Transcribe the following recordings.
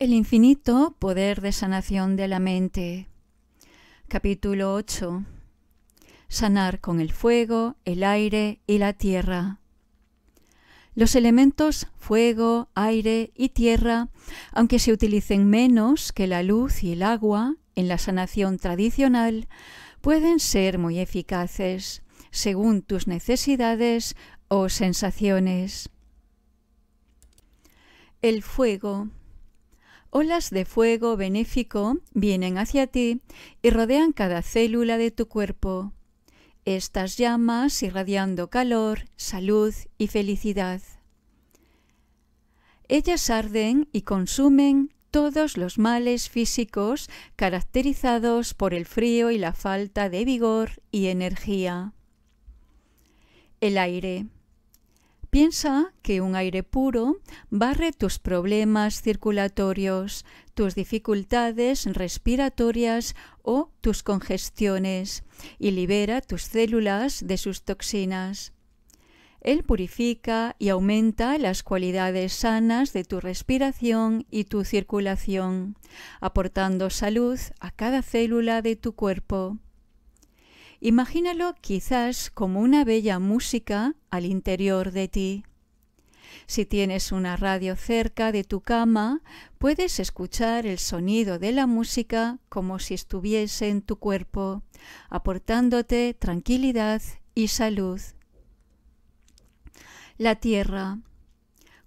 El infinito poder de sanación de la mente. Capítulo 8. Sanar con el fuego, el aire y la tierra. Los elementos fuego, aire y tierra, aunque se utilicen menos que la luz y el agua en la sanación tradicional, pueden ser muy eficaces según tus necesidades o sensaciones. El fuego Olas de fuego benéfico vienen hacia ti y rodean cada célula de tu cuerpo. Estas llamas irradiando calor, salud y felicidad. Ellas arden y consumen todos los males físicos caracterizados por el frío y la falta de vigor y energía. El aire. Piensa que un aire puro barre tus problemas circulatorios, tus dificultades respiratorias o tus congestiones y libera tus células de sus toxinas. Él purifica y aumenta las cualidades sanas de tu respiración y tu circulación, aportando salud a cada célula de tu cuerpo. Imagínalo quizás como una bella música al interior de ti. Si tienes una radio cerca de tu cama, puedes escuchar el sonido de la música como si estuviese en tu cuerpo, aportándote tranquilidad y salud. La tierra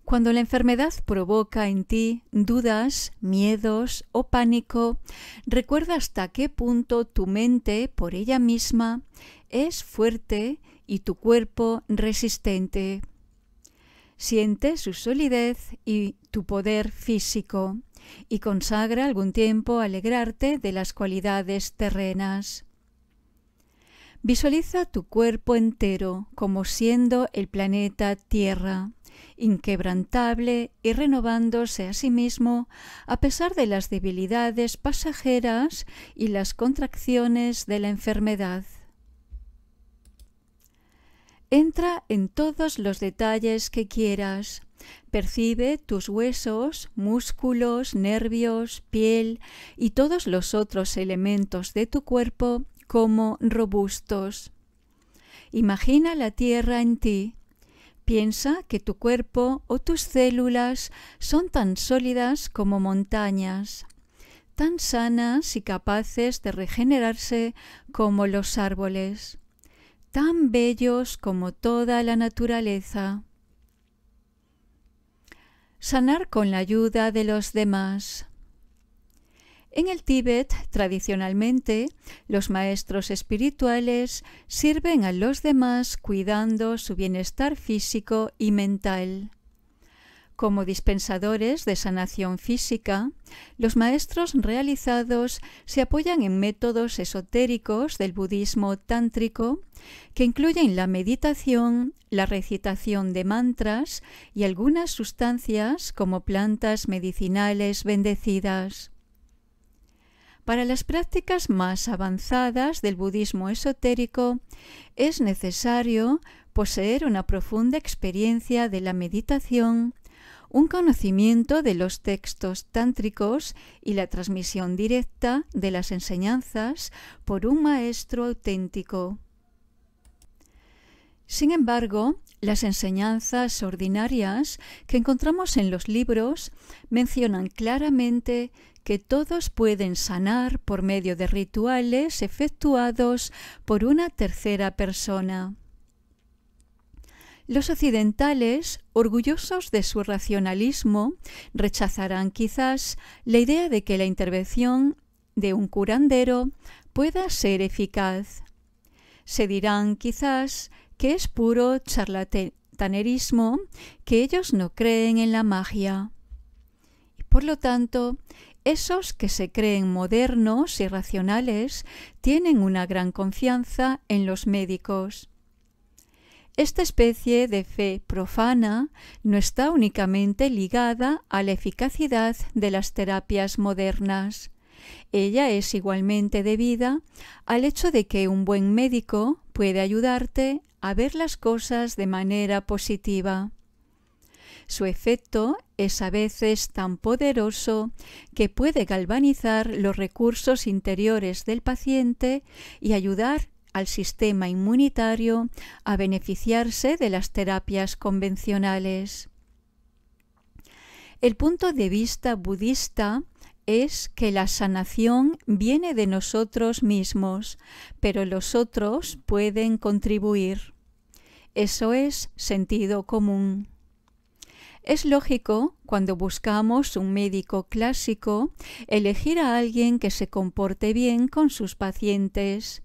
cuando la enfermedad provoca en ti dudas, miedos o pánico, recuerda hasta qué punto tu mente por ella misma es fuerte y tu cuerpo resistente. Siente su solidez y tu poder físico y consagra algún tiempo a alegrarte de las cualidades terrenas. Visualiza tu cuerpo entero como siendo el planeta Tierra inquebrantable y renovándose a sí mismo a pesar de las debilidades pasajeras y las contracciones de la enfermedad. Entra en todos los detalles que quieras. Percibe tus huesos, músculos, nervios, piel y todos los otros elementos de tu cuerpo como robustos. Imagina la tierra en ti, Piensa que tu cuerpo o tus células son tan sólidas como montañas, tan sanas y capaces de regenerarse como los árboles, tan bellos como toda la naturaleza. Sanar con la ayuda de los demás. En el Tíbet, tradicionalmente, los maestros espirituales sirven a los demás cuidando su bienestar físico y mental. Como dispensadores de sanación física, los maestros realizados se apoyan en métodos esotéricos del budismo tántrico que incluyen la meditación, la recitación de mantras y algunas sustancias como plantas medicinales bendecidas. Para las prácticas más avanzadas del budismo esotérico es necesario poseer una profunda experiencia de la meditación, un conocimiento de los textos tántricos y la transmisión directa de las enseñanzas por un maestro auténtico. Sin embargo, las enseñanzas ordinarias que encontramos en los libros mencionan claramente que todos pueden sanar por medio de rituales efectuados por una tercera persona. Los occidentales, orgullosos de su racionalismo, rechazarán quizás la idea de que la intervención de un curandero pueda ser eficaz. Se dirán quizás que es puro charlatanerismo, que ellos no creen en la magia. Por lo tanto, esos que se creen modernos y racionales tienen una gran confianza en los médicos. Esta especie de fe profana no está únicamente ligada a la eficacidad de las terapias modernas. Ella es igualmente debida al hecho de que un buen médico puede ayudarte a ver las cosas de manera positiva. Su efecto es a veces tan poderoso que puede galvanizar los recursos interiores del paciente y ayudar al sistema inmunitario a beneficiarse de las terapias convencionales. El punto de vista budista es que la sanación viene de nosotros mismos, pero los otros pueden contribuir. Eso es sentido común. Es lógico, cuando buscamos un médico clásico, elegir a alguien que se comporte bien con sus pacientes,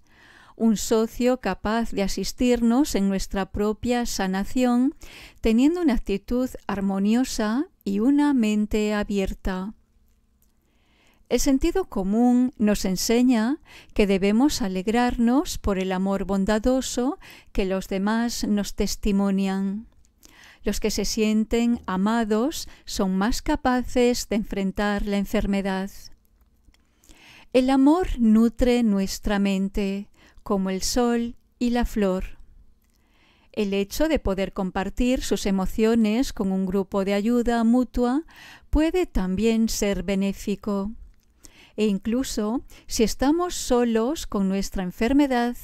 un socio capaz de asistirnos en nuestra propia sanación, teniendo una actitud armoniosa y una mente abierta. El sentido común nos enseña que debemos alegrarnos por el amor bondadoso que los demás nos testimonian. Los que se sienten amados son más capaces de enfrentar la enfermedad. El amor nutre nuestra mente, como el sol y la flor. El hecho de poder compartir sus emociones con un grupo de ayuda mutua puede también ser benéfico. E incluso si estamos solos con nuestra enfermedad,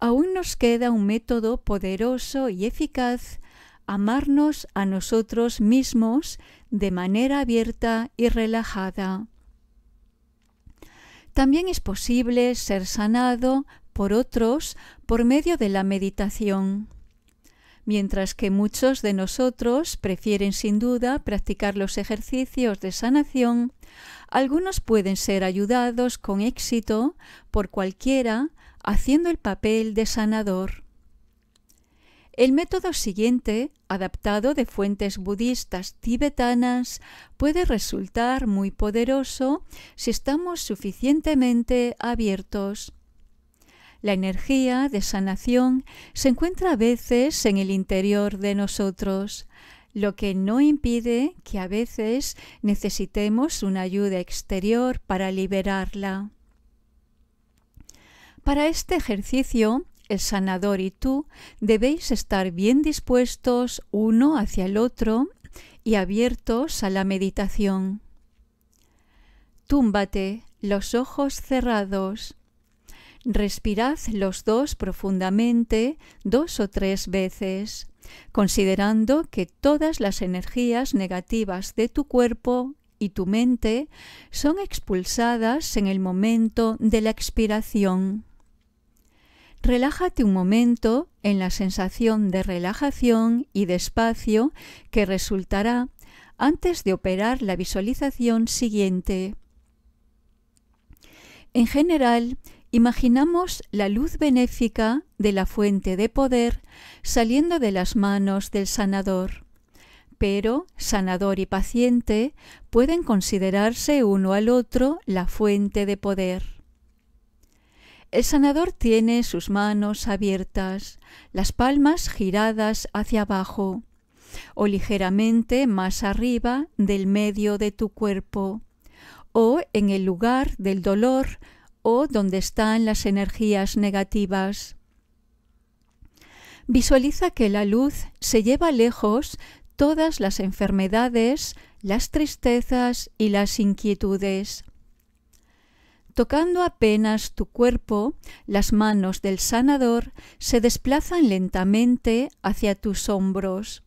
aún nos queda un método poderoso y eficaz amarnos a nosotros mismos de manera abierta y relajada. También es posible ser sanado por otros por medio de la meditación. Mientras que muchos de nosotros prefieren sin duda practicar los ejercicios de sanación, algunos pueden ser ayudados con éxito por cualquiera haciendo el papel de sanador. El método siguiente, adaptado de fuentes budistas tibetanas, puede resultar muy poderoso si estamos suficientemente abiertos. La energía de sanación se encuentra a veces en el interior de nosotros, lo que no impide que a veces necesitemos una ayuda exterior para liberarla. Para este ejercicio el sanador y tú debéis estar bien dispuestos uno hacia el otro y abiertos a la meditación. Túmbate, los ojos cerrados. Respirad los dos profundamente dos o tres veces, considerando que todas las energías negativas de tu cuerpo y tu mente son expulsadas en el momento de la expiración. Relájate un momento en la sensación de relajación y de espacio que resultará antes de operar la visualización siguiente. En general, imaginamos la luz benéfica de la fuente de poder saliendo de las manos del sanador. Pero sanador y paciente pueden considerarse uno al otro la fuente de poder. El sanador tiene sus manos abiertas, las palmas giradas hacia abajo o ligeramente más arriba del medio de tu cuerpo o en el lugar del dolor o donde están las energías negativas. Visualiza que la luz se lleva lejos todas las enfermedades, las tristezas y las inquietudes. Tocando apenas tu cuerpo, las manos del sanador se desplazan lentamente hacia tus hombros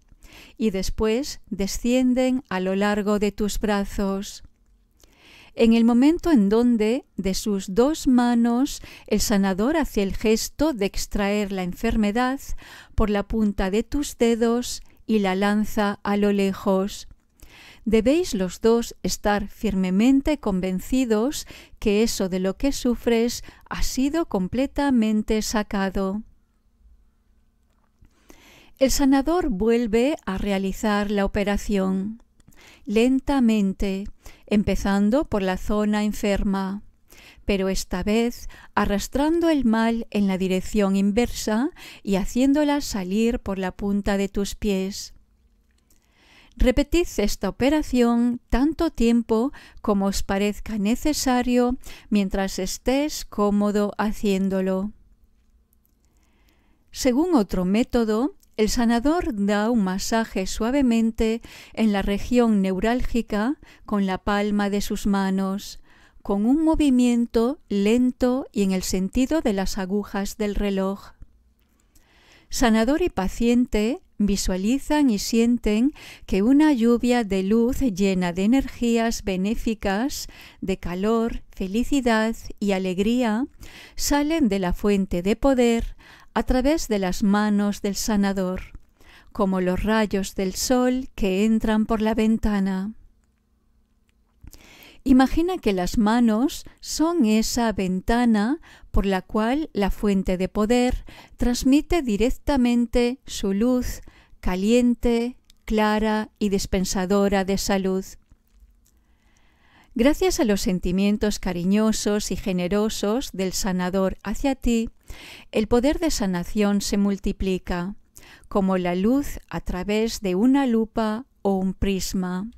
y después descienden a lo largo de tus brazos. En el momento en donde de sus dos manos el sanador hace el gesto de extraer la enfermedad por la punta de tus dedos y la lanza a lo lejos, debéis los dos estar firmemente convencidos que eso de lo que sufres ha sido completamente sacado. El sanador vuelve a realizar la operación lentamente, empezando por la zona enferma, pero esta vez arrastrando el mal en la dirección inversa y haciéndola salir por la punta de tus pies. Repetid esta operación tanto tiempo como os parezca necesario mientras estés cómodo haciéndolo. Según otro método, el sanador da un masaje suavemente en la región neurálgica con la palma de sus manos, con un movimiento lento y en el sentido de las agujas del reloj. Sanador y paciente visualizan y sienten que una lluvia de luz llena de energías benéficas, de calor, felicidad y alegría salen de la fuente de poder a través de las manos del sanador, como los rayos del sol que entran por la ventana. Imagina que las manos son esa ventana por la cual la fuente de poder transmite directamente su luz caliente, clara y dispensadora de salud. Gracias a los sentimientos cariñosos y generosos del sanador hacia ti, el poder de sanación se multiplica, como la luz a través de una lupa o un prisma.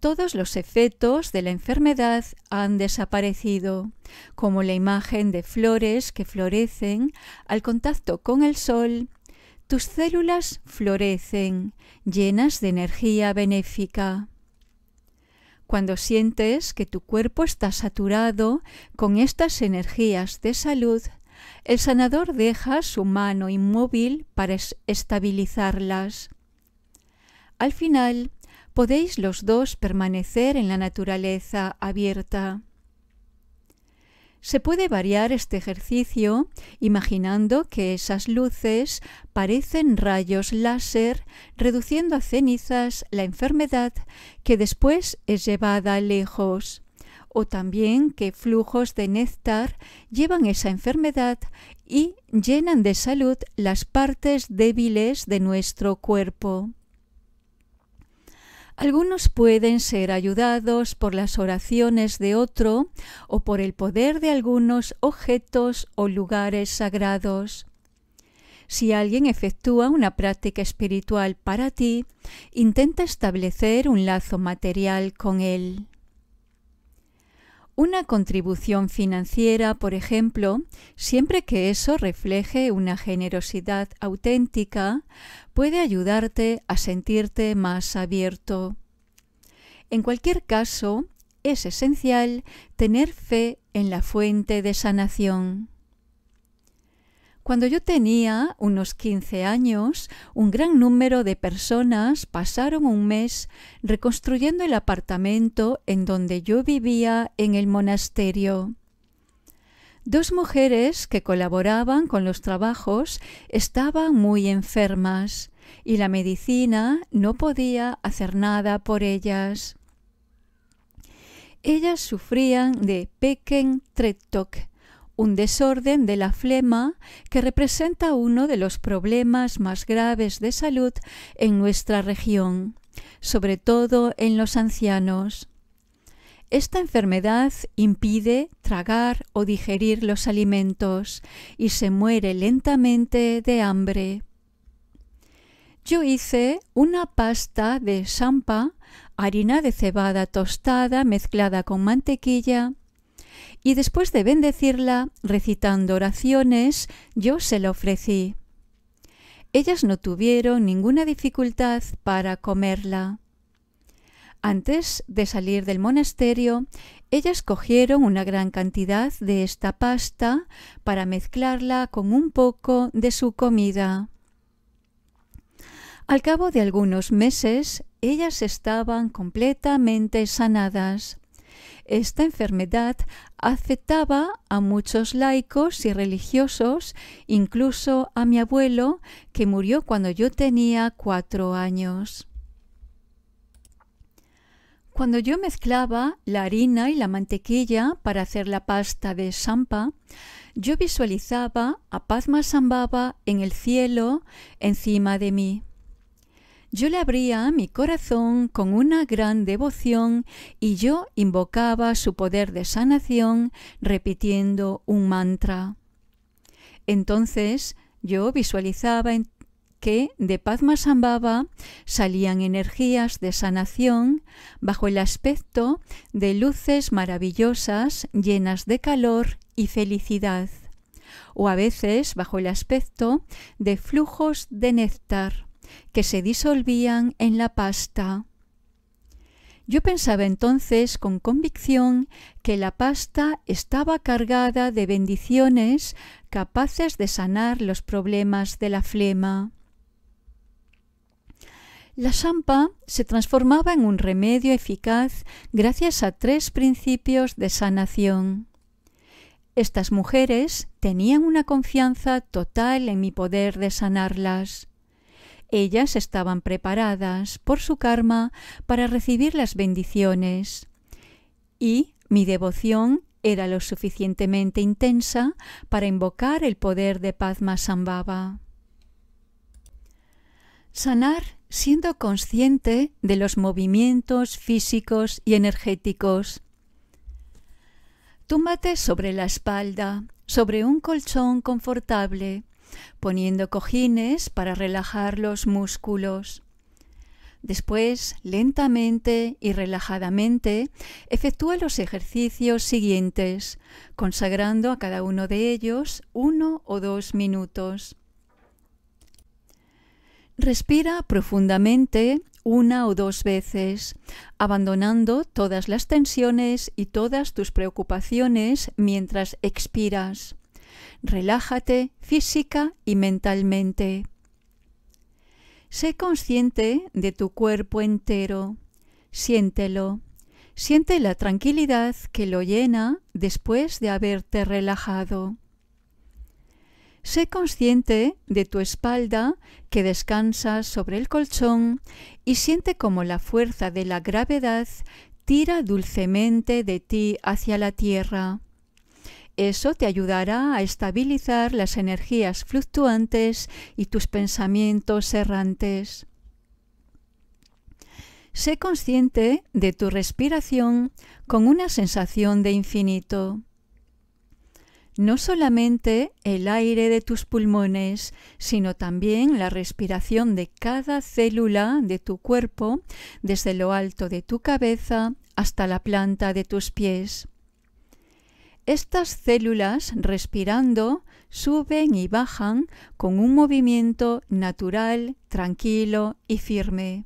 Todos los efectos de la enfermedad han desaparecido, como la imagen de flores que florecen al contacto con el sol tus células florecen, llenas de energía benéfica. Cuando sientes que tu cuerpo está saturado con estas energías de salud, el sanador deja su mano inmóvil para estabilizarlas. Al final, podéis los dos permanecer en la naturaleza abierta. Se puede variar este ejercicio imaginando que esas luces parecen rayos láser, reduciendo a cenizas la enfermedad que después es llevada lejos, o también que flujos de néctar llevan esa enfermedad y llenan de salud las partes débiles de nuestro cuerpo. Algunos pueden ser ayudados por las oraciones de otro o por el poder de algunos objetos o lugares sagrados. Si alguien efectúa una práctica espiritual para ti, intenta establecer un lazo material con él. Una contribución financiera, por ejemplo, siempre que eso refleje una generosidad auténtica, puede ayudarte a sentirte más abierto. En cualquier caso, es esencial tener fe en la fuente de sanación. Cuando yo tenía unos 15 años, un gran número de personas pasaron un mes reconstruyendo el apartamento en donde yo vivía en el monasterio. Dos mujeres que colaboraban con los trabajos estaban muy enfermas y la medicina no podía hacer nada por ellas. Ellas sufrían de Pequen Tretok, un desorden de la flema que representa uno de los problemas más graves de salud en nuestra región, sobre todo en los ancianos. Esta enfermedad impide tragar o digerir los alimentos y se muere lentamente de hambre. Yo hice una pasta de sampa, harina de cebada tostada mezclada con mantequilla, y después de bendecirla, recitando oraciones, yo se la ofrecí. Ellas no tuvieron ninguna dificultad para comerla. Antes de salir del monasterio, ellas cogieron una gran cantidad de esta pasta para mezclarla con un poco de su comida. Al cabo de algunos meses, ellas estaban completamente sanadas. Esta enfermedad afectaba a muchos laicos y religiosos, incluso a mi abuelo, que murió cuando yo tenía cuatro años. Cuando yo mezclaba la harina y la mantequilla para hacer la pasta de sampa, yo visualizaba a Pazma Sambaba en el cielo encima de mí. Yo le abría mi corazón con una gran devoción y yo invocaba su poder de sanación repitiendo un mantra. Entonces yo visualizaba que de Padma Sambhava salían energías de sanación bajo el aspecto de luces maravillosas llenas de calor y felicidad, o a veces bajo el aspecto de flujos de néctar que se disolvían en la pasta. Yo pensaba entonces con convicción que la pasta estaba cargada de bendiciones capaces de sanar los problemas de la flema. La champa se transformaba en un remedio eficaz gracias a tres principios de sanación. Estas mujeres tenían una confianza total en mi poder de sanarlas. Ellas estaban preparadas por su karma para recibir las bendiciones y mi devoción era lo suficientemente intensa para invocar el poder de Padma Sambhava. Sanar siendo consciente de los movimientos físicos y energéticos. Túmate sobre la espalda, sobre un colchón confortable poniendo cojines para relajar los músculos. Después, lentamente y relajadamente, efectúa los ejercicios siguientes, consagrando a cada uno de ellos uno o dos minutos. Respira profundamente una o dos veces, abandonando todas las tensiones y todas tus preocupaciones mientras expiras. Relájate física y mentalmente. Sé consciente de tu cuerpo entero. Siéntelo. Siente la tranquilidad que lo llena después de haberte relajado. Sé consciente de tu espalda que descansa sobre el colchón y siente como la fuerza de la gravedad tira dulcemente de ti hacia la tierra. Eso te ayudará a estabilizar las energías fluctuantes y tus pensamientos errantes. Sé consciente de tu respiración con una sensación de infinito. No solamente el aire de tus pulmones, sino también la respiración de cada célula de tu cuerpo, desde lo alto de tu cabeza hasta la planta de tus pies. Estas células respirando suben y bajan con un movimiento natural, tranquilo y firme.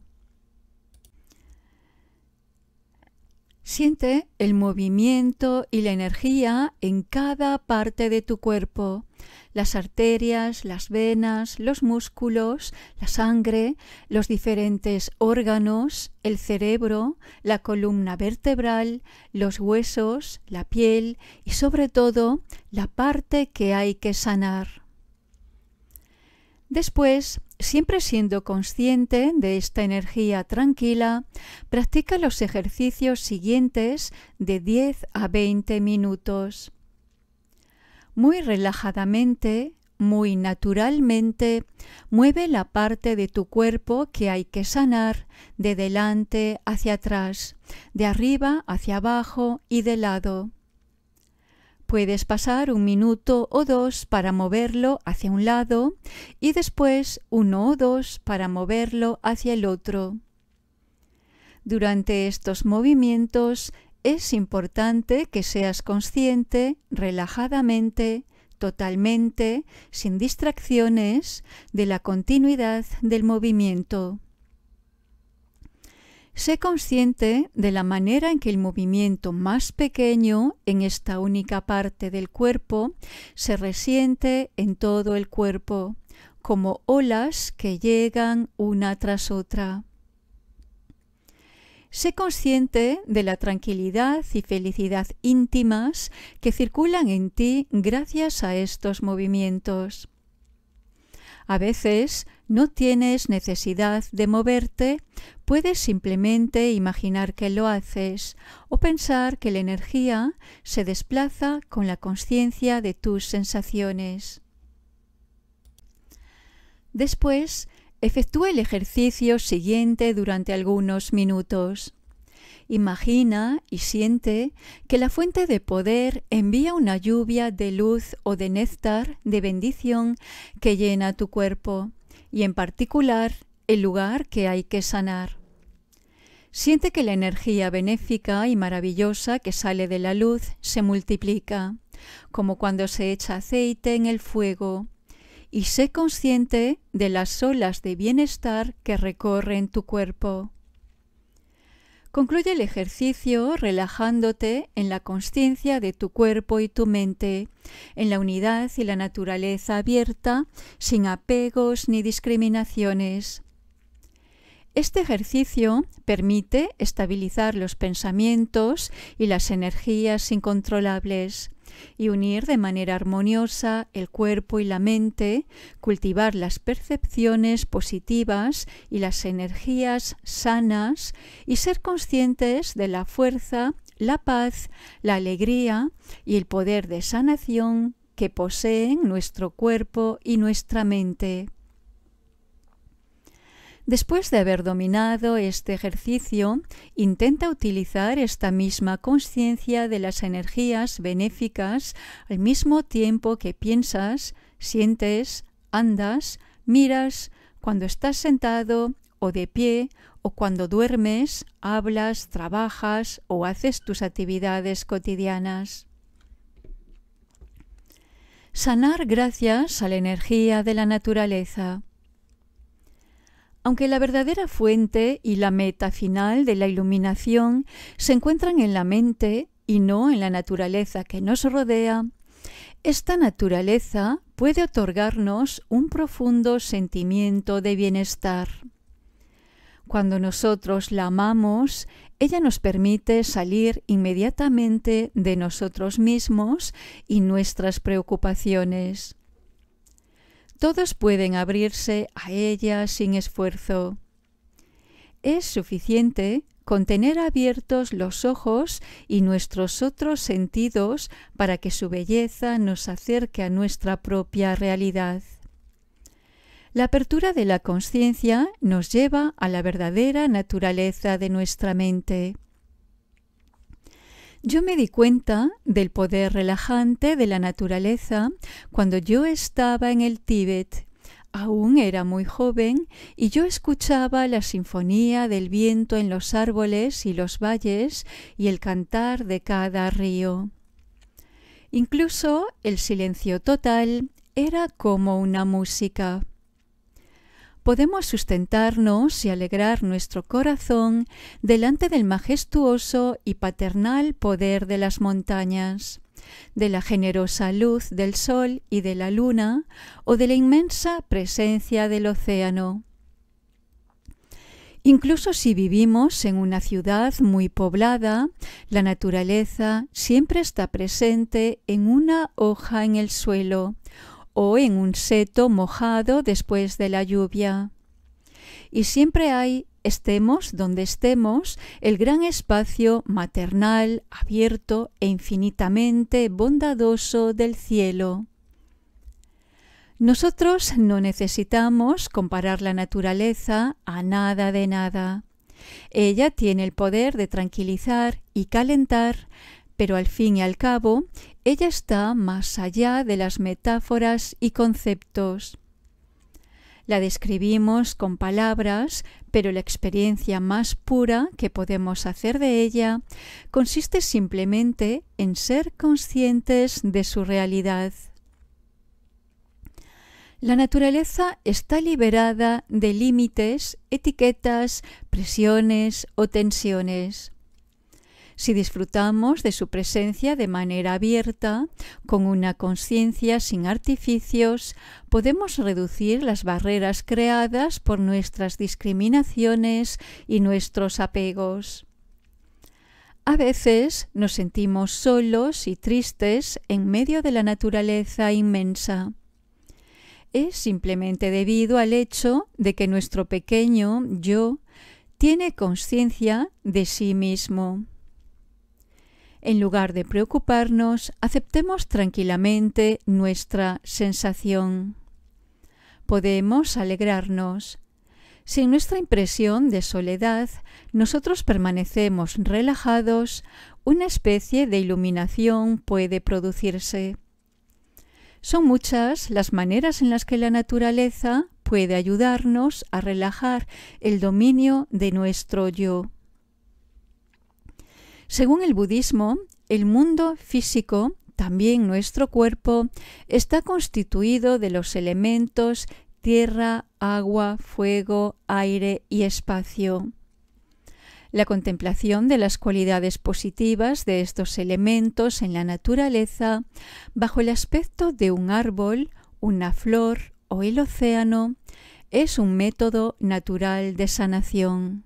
Siente el movimiento y la energía en cada parte de tu cuerpo, las arterias, las venas, los músculos, la sangre, los diferentes órganos, el cerebro, la columna vertebral, los huesos, la piel y sobre todo la parte que hay que sanar. Después, siempre siendo consciente de esta energía tranquila, practica los ejercicios siguientes de 10 a 20 minutos. Muy relajadamente, muy naturalmente, mueve la parte de tu cuerpo que hay que sanar de delante hacia atrás, de arriba hacia abajo y de lado. Puedes pasar un minuto o dos para moverlo hacia un lado y después uno o dos para moverlo hacia el otro. Durante estos movimientos es importante que seas consciente, relajadamente, totalmente, sin distracciones, de la continuidad del movimiento. Sé consciente de la manera en que el movimiento más pequeño en esta única parte del cuerpo se resiente en todo el cuerpo, como olas que llegan una tras otra. Sé consciente de la tranquilidad y felicidad íntimas que circulan en ti gracias a estos movimientos. A veces no tienes necesidad de moverte, puedes simplemente imaginar que lo haces o pensar que la energía se desplaza con la conciencia de tus sensaciones. Después, efectúa el ejercicio siguiente durante algunos minutos. Imagina y siente que la fuente de poder envía una lluvia de luz o de néctar de bendición que llena tu cuerpo y en particular el lugar que hay que sanar. Siente que la energía benéfica y maravillosa que sale de la luz se multiplica, como cuando se echa aceite en el fuego, y sé consciente de las olas de bienestar que recorren tu cuerpo. Concluye el ejercicio relajándote en la conciencia de tu cuerpo y tu mente, en la unidad y la naturaleza abierta, sin apegos ni discriminaciones. Este ejercicio permite estabilizar los pensamientos y las energías incontrolables y unir de manera armoniosa el cuerpo y la mente, cultivar las percepciones positivas y las energías sanas y ser conscientes de la fuerza, la paz, la alegría y el poder de sanación que poseen nuestro cuerpo y nuestra mente. Después de haber dominado este ejercicio, intenta utilizar esta misma conciencia de las energías benéficas al mismo tiempo que piensas, sientes, andas, miras, cuando estás sentado o de pie, o cuando duermes, hablas, trabajas o haces tus actividades cotidianas. Sanar gracias a la energía de la naturaleza. Aunque la verdadera fuente y la meta final de la iluminación se encuentran en la mente y no en la naturaleza que nos rodea, esta naturaleza puede otorgarnos un profundo sentimiento de bienestar. Cuando nosotros la amamos, ella nos permite salir inmediatamente de nosotros mismos y nuestras preocupaciones. Todos pueden abrirse a ella sin esfuerzo. Es suficiente con tener abiertos los ojos y nuestros otros sentidos para que su belleza nos acerque a nuestra propia realidad. La apertura de la conciencia nos lleva a la verdadera naturaleza de nuestra mente. Yo me di cuenta del poder relajante de la naturaleza cuando yo estaba en el Tíbet. Aún era muy joven y yo escuchaba la sinfonía del viento en los árboles y los valles y el cantar de cada río. Incluso el silencio total era como una música podemos sustentarnos y alegrar nuestro corazón delante del majestuoso y paternal poder de las montañas, de la generosa luz del sol y de la luna, o de la inmensa presencia del océano. Incluso si vivimos en una ciudad muy poblada, la naturaleza siempre está presente en una hoja en el suelo, o en un seto mojado después de la lluvia. Y siempre hay, estemos donde estemos, el gran espacio maternal, abierto e infinitamente bondadoso del cielo. Nosotros no necesitamos comparar la naturaleza a nada de nada. Ella tiene el poder de tranquilizar y calentar pero al fin y al cabo, ella está más allá de las metáforas y conceptos. La describimos con palabras, pero la experiencia más pura que podemos hacer de ella consiste simplemente en ser conscientes de su realidad. La naturaleza está liberada de límites, etiquetas, presiones o tensiones si disfrutamos de su presencia de manera abierta, con una conciencia sin artificios, podemos reducir las barreras creadas por nuestras discriminaciones y nuestros apegos. A veces nos sentimos solos y tristes en medio de la naturaleza inmensa es simplemente debido al hecho de que nuestro pequeño yo tiene conciencia de sí mismo. En lugar de preocuparnos, aceptemos tranquilamente nuestra sensación. Podemos alegrarnos. Sin nuestra impresión de soledad, nosotros permanecemos relajados, una especie de iluminación puede producirse. Son muchas las maneras en las que la naturaleza puede ayudarnos a relajar el dominio de nuestro yo. Según el budismo, el mundo físico, también nuestro cuerpo, está constituido de los elementos tierra, agua, fuego, aire y espacio. La contemplación de las cualidades positivas de estos elementos en la naturaleza, bajo el aspecto de un árbol, una flor o el océano, es un método natural de sanación.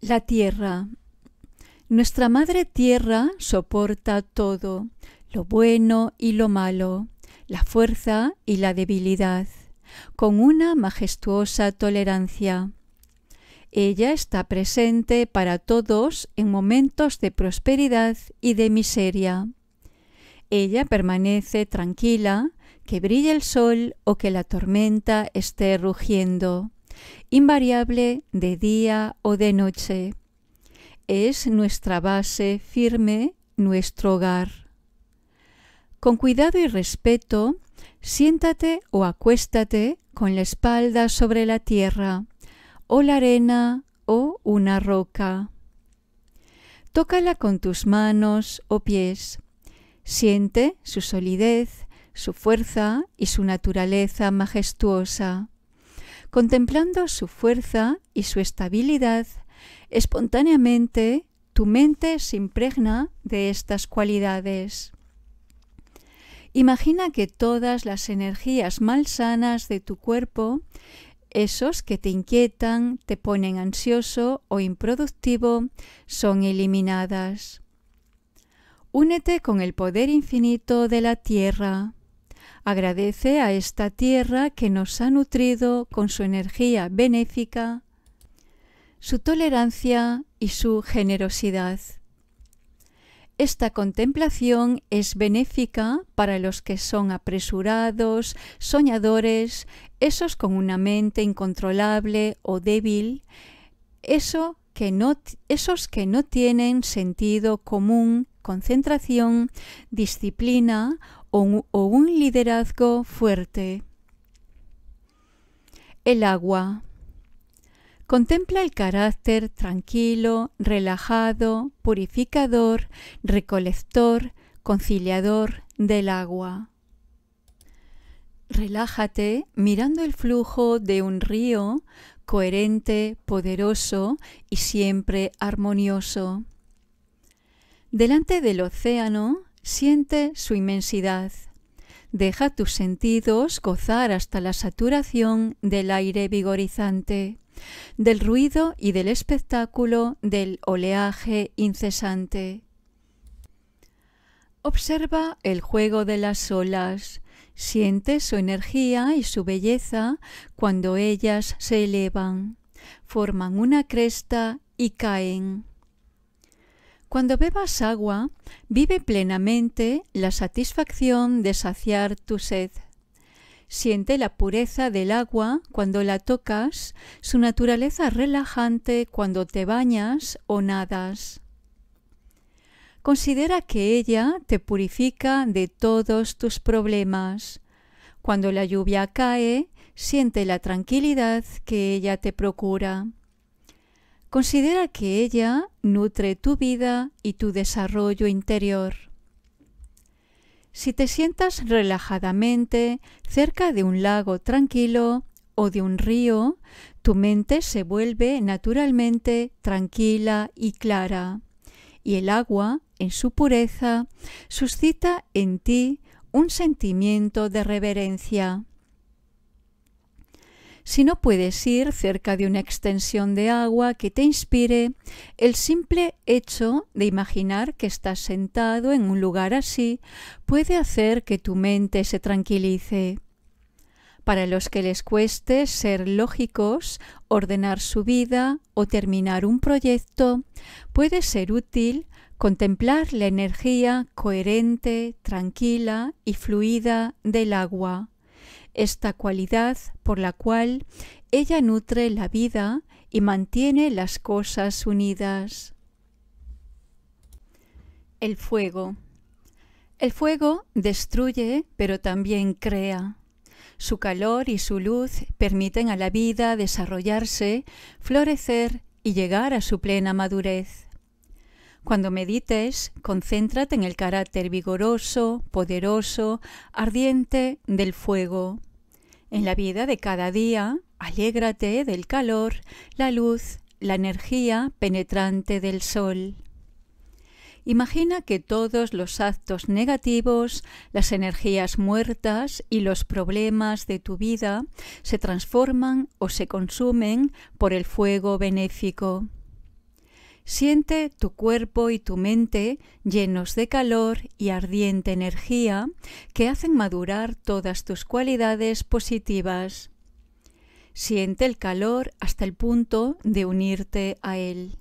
La tierra. Nuestra madre tierra soporta todo, lo bueno y lo malo, la fuerza y la debilidad, con una majestuosa tolerancia. Ella está presente para todos en momentos de prosperidad y de miseria. Ella permanece tranquila, que brille el sol o que la tormenta esté rugiendo invariable de día o de noche. Es nuestra base firme, nuestro hogar. Con cuidado y respeto, siéntate o acuéstate con la espalda sobre la tierra, o la arena, o una roca. Tócala con tus manos o pies. Siente su solidez, su fuerza y su naturaleza majestuosa. Contemplando su fuerza y su estabilidad, espontáneamente tu mente se impregna de estas cualidades. Imagina que todas las energías malsanas de tu cuerpo, esos que te inquietan, te ponen ansioso o improductivo, son eliminadas. Únete con el poder infinito de la Tierra. Agradece a esta tierra que nos ha nutrido con su energía benéfica, su tolerancia y su generosidad. Esta contemplación es benéfica para los que son apresurados, soñadores, esos con una mente incontrolable o débil, esos que no tienen sentido común, concentración, disciplina o un, liderazgo fuerte. El agua. Contempla el carácter tranquilo, relajado, purificador, recolector, conciliador del agua. Relájate mirando el flujo de un río coherente, poderoso y siempre armonioso. Delante del océano Siente su inmensidad. Deja tus sentidos gozar hasta la saturación del aire vigorizante, del ruido y del espectáculo del oleaje incesante. Observa el juego de las olas. Siente su energía y su belleza cuando ellas se elevan, forman una cresta y caen. Cuando bebas agua, vive plenamente la satisfacción de saciar tu sed. Siente la pureza del agua cuando la tocas, su naturaleza relajante cuando te bañas o nadas. Considera que ella te purifica de todos tus problemas. Cuando la lluvia cae, siente la tranquilidad que ella te procura. Considera que ella nutre tu vida y tu desarrollo interior. Si te sientas relajadamente cerca de un lago tranquilo o de un río, tu mente se vuelve naturalmente tranquila y clara, y el agua, en su pureza, suscita en ti un sentimiento de reverencia. Si no puedes ir cerca de una extensión de agua que te inspire, el simple hecho de imaginar que estás sentado en un lugar así puede hacer que tu mente se tranquilice. Para los que les cueste ser lógicos, ordenar su vida o terminar un proyecto, puede ser útil contemplar la energía coherente, tranquila y fluida del agua esta cualidad por la cual ella nutre la vida y mantiene las cosas unidas. El fuego. El fuego destruye, pero también crea. Su calor y su luz permiten a la vida desarrollarse, florecer y llegar a su plena madurez. Cuando medites, concéntrate en el carácter vigoroso, poderoso, ardiente del fuego. En la vida de cada día, alégrate del calor, la luz, la energía penetrante del sol. Imagina que todos los actos negativos, las energías muertas y los problemas de tu vida se transforman o se consumen por el fuego benéfico. Siente tu cuerpo y tu mente llenos de calor y ardiente energía que hacen madurar todas tus cualidades positivas. Siente el calor hasta el punto de unirte a él.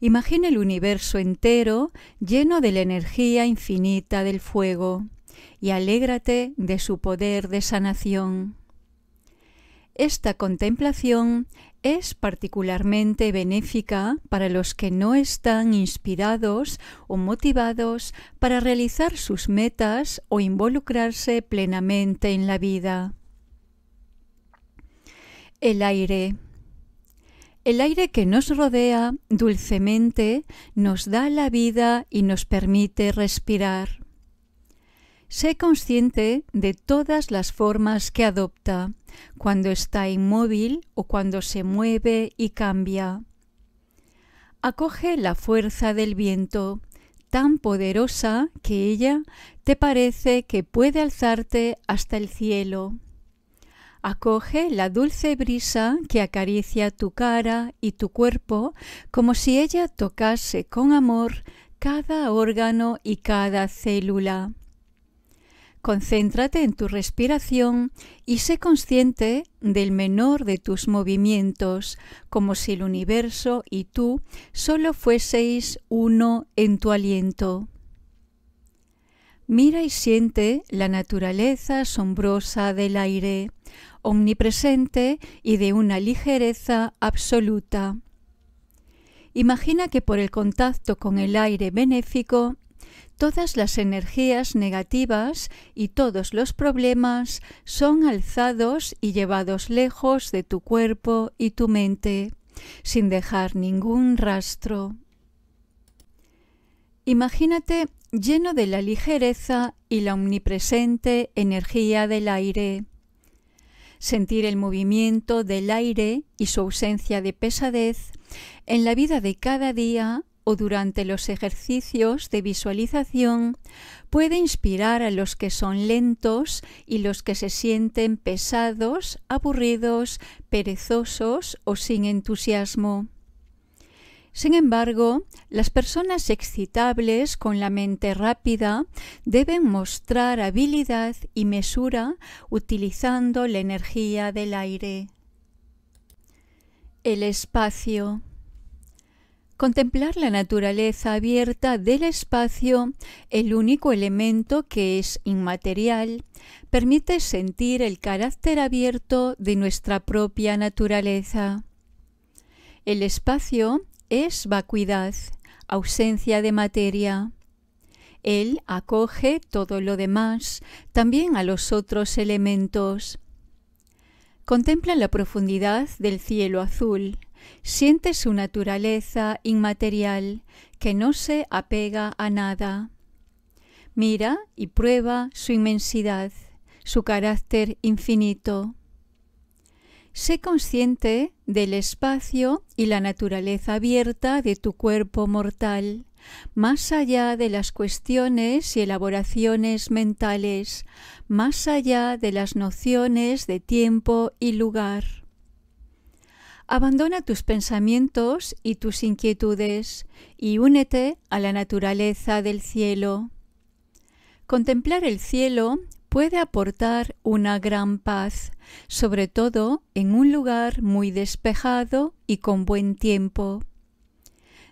Imagina el universo entero lleno de la energía infinita del fuego y alégrate de su poder de sanación. Esta contemplación es particularmente benéfica para los que no están inspirados o motivados para realizar sus metas o involucrarse plenamente en la vida. El aire. El aire que nos rodea dulcemente nos da la vida y nos permite respirar. Sé consciente de todas las formas que adopta, cuando está inmóvil o cuando se mueve y cambia. Acoge la fuerza del viento, tan poderosa que ella te parece que puede alzarte hasta el cielo. Acoge la dulce brisa que acaricia tu cara y tu cuerpo como si ella tocase con amor cada órgano y cada célula. Concéntrate en tu respiración y sé consciente del menor de tus movimientos, como si el universo y tú solo fueseis uno en tu aliento. Mira y siente la naturaleza asombrosa del aire, omnipresente y de una ligereza absoluta. Imagina que por el contacto con el aire benéfico Todas las energías negativas y todos los problemas son alzados y llevados lejos de tu cuerpo y tu mente, sin dejar ningún rastro. Imagínate lleno de la ligereza y la omnipresente energía del aire. Sentir el movimiento del aire y su ausencia de pesadez en la vida de cada día o durante los ejercicios de visualización puede inspirar a los que son lentos y los que se sienten pesados, aburridos, perezosos o sin entusiasmo. Sin embargo, las personas excitables con la mente rápida deben mostrar habilidad y mesura utilizando la energía del aire. El espacio. Contemplar la naturaleza abierta del espacio, el único elemento que es inmaterial, permite sentir el carácter abierto de nuestra propia naturaleza. El espacio es vacuidad, ausencia de materia. Él acoge todo lo demás, también a los otros elementos. Contempla la profundidad del cielo azul siente su naturaleza inmaterial que no se apega a nada. Mira y prueba su inmensidad, su carácter infinito. Sé consciente del espacio y la naturaleza abierta de tu cuerpo mortal, más allá de las cuestiones y elaboraciones mentales, más allá de las nociones de tiempo y lugar. Abandona tus pensamientos y tus inquietudes y únete a la naturaleza del cielo. Contemplar el cielo puede aportar una gran paz, sobre todo en un lugar muy despejado y con buen tiempo.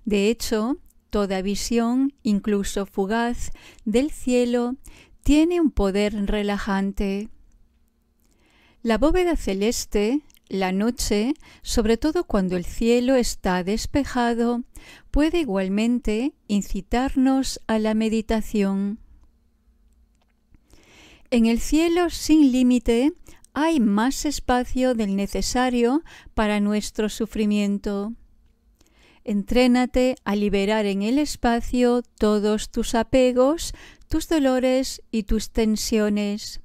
De hecho, toda visión, incluso fugaz, del cielo tiene un poder relajante. La bóveda celeste la noche, sobre todo cuando el cielo está despejado, puede igualmente incitarnos a la meditación. En el cielo sin límite hay más espacio del necesario para nuestro sufrimiento. Entrénate a liberar en el espacio todos tus apegos, tus dolores y tus tensiones.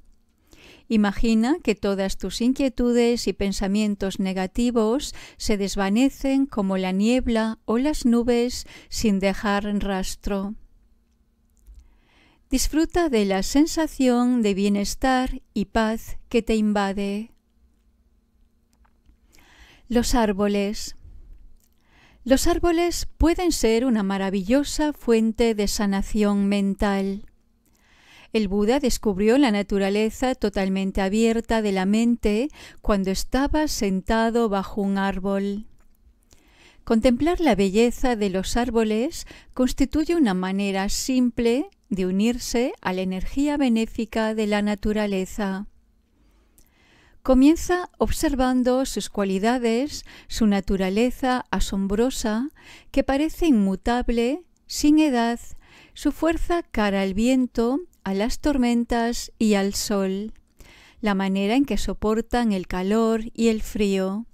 Imagina que todas tus inquietudes y pensamientos negativos se desvanecen como la niebla o las nubes sin dejar rastro. Disfruta de la sensación de bienestar y paz que te invade. Los árboles. Los árboles pueden ser una maravillosa fuente de sanación mental. El Buda descubrió la naturaleza totalmente abierta de la mente cuando estaba sentado bajo un árbol. Contemplar la belleza de los árboles constituye una manera simple de unirse a la energía benéfica de la naturaleza. Comienza observando sus cualidades, su naturaleza asombrosa, que parece inmutable, sin edad, su fuerza cara al viento a las tormentas y al sol, la manera en que soportan el calor y el frío,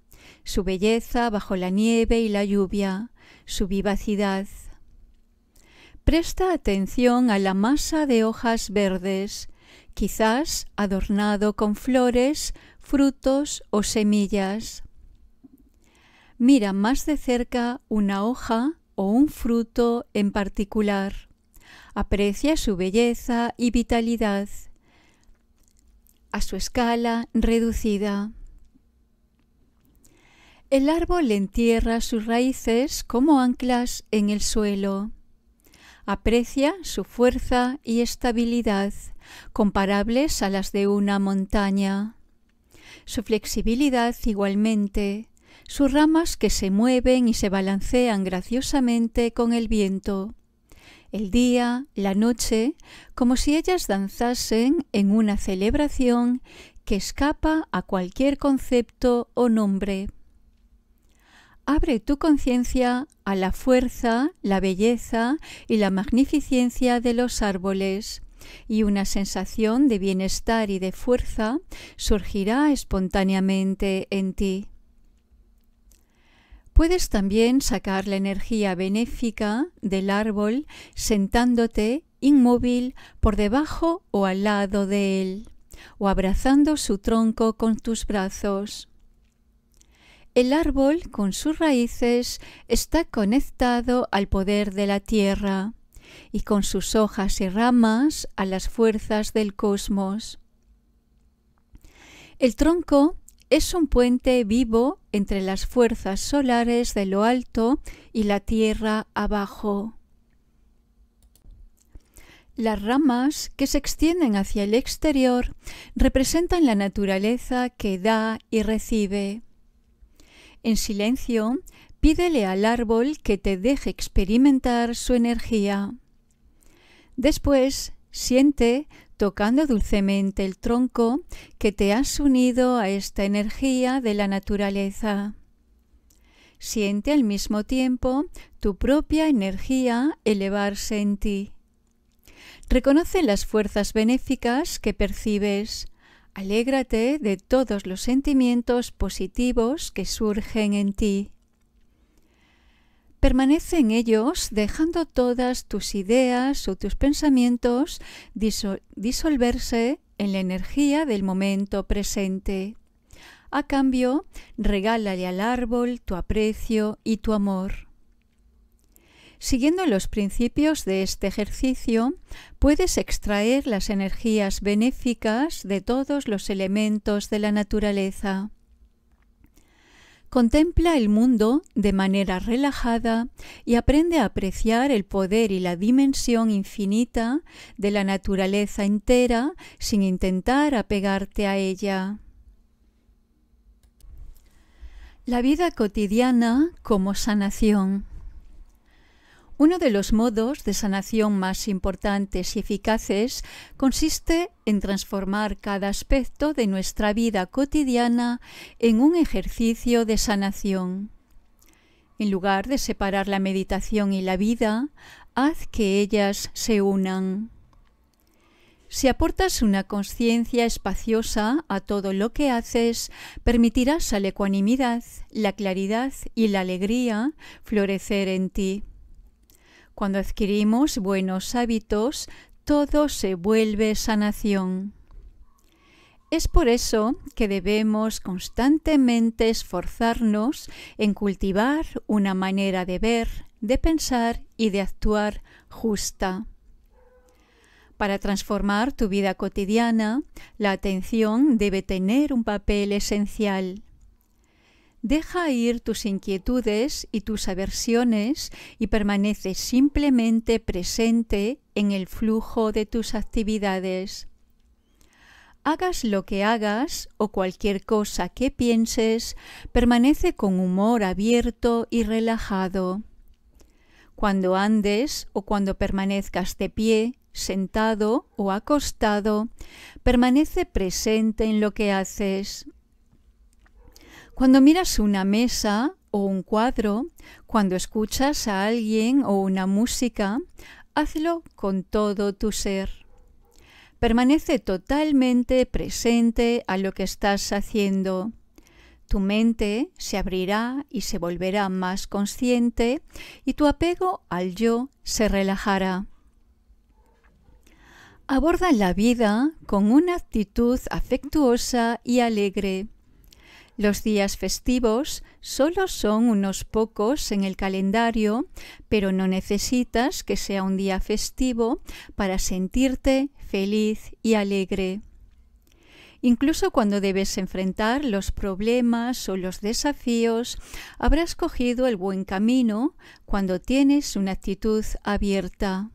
su belleza bajo la nieve y la lluvia, su vivacidad. Presta atención a la masa de hojas verdes, quizás adornado con flores, frutos o semillas. Mira más de cerca una hoja o un fruto en particular aprecia su belleza y vitalidad a su escala reducida. El árbol entierra sus raíces como anclas en el suelo. Aprecia su fuerza y estabilidad, comparables a las de una montaña. Su flexibilidad igualmente, sus ramas que se mueven y se balancean graciosamente con el viento el día, la noche, como si ellas danzasen en una celebración que escapa a cualquier concepto o nombre. Abre tu conciencia a la fuerza, la belleza y la magnificencia de los árboles, y una sensación de bienestar y de fuerza surgirá espontáneamente en ti. Puedes también sacar la energía benéfica del árbol sentándote inmóvil por debajo o al lado de él, o abrazando su tronco con tus brazos. El árbol con sus raíces está conectado al poder de la tierra y con sus hojas y ramas a las fuerzas del cosmos. El tronco es un puente vivo entre las fuerzas solares de lo alto y la tierra abajo. Las ramas que se extienden hacia el exterior representan la naturaleza que da y recibe. En silencio, pídele al árbol que te deje experimentar su energía. Después, siente tocando dulcemente el tronco que te has unido a esta energía de la naturaleza. Siente al mismo tiempo tu propia energía elevarse en ti. Reconoce las fuerzas benéficas que percibes. Alégrate de todos los sentimientos positivos que surgen en ti. Permanece en ellos dejando todas tus ideas o tus pensamientos disolverse en la energía del momento presente. A cambio, regálale al árbol tu aprecio y tu amor. Siguiendo los principios de este ejercicio, puedes extraer las energías benéficas de todos los elementos de la naturaleza. Contempla el mundo de manera relajada y aprende a apreciar el poder y la dimensión infinita de la naturaleza entera sin intentar apegarte a ella. La vida cotidiana como sanación. Uno de los modos de sanación más importantes y eficaces consiste en transformar cada aspecto de nuestra vida cotidiana en un ejercicio de sanación. En lugar de separar la meditación y la vida, haz que ellas se unan. Si aportas una conciencia espaciosa a todo lo que haces, permitirás a la ecuanimidad, la claridad y la alegría florecer en ti. Cuando adquirimos buenos hábitos, todo se vuelve sanación. Es por eso que debemos constantemente esforzarnos en cultivar una manera de ver, de pensar y de actuar justa. Para transformar tu vida cotidiana, la atención debe tener un papel esencial. Deja ir tus inquietudes y tus aversiones y permanece simplemente presente en el flujo de tus actividades. Hagas lo que hagas o cualquier cosa que pienses, permanece con humor abierto y relajado. Cuando andes o cuando permanezcas de pie, sentado o acostado, permanece presente en lo que haces. Cuando miras una mesa o un cuadro, cuando escuchas a alguien o una música, hazlo con todo tu ser. Permanece totalmente presente a lo que estás haciendo. Tu mente se abrirá y se volverá más consciente y tu apego al yo se relajará. Aborda la vida con una actitud afectuosa y alegre. Los días festivos solo son unos pocos en el calendario, pero no necesitas que sea un día festivo para sentirte feliz y alegre. Incluso cuando debes enfrentar los problemas o los desafíos, habrás cogido el buen camino cuando tienes una actitud abierta.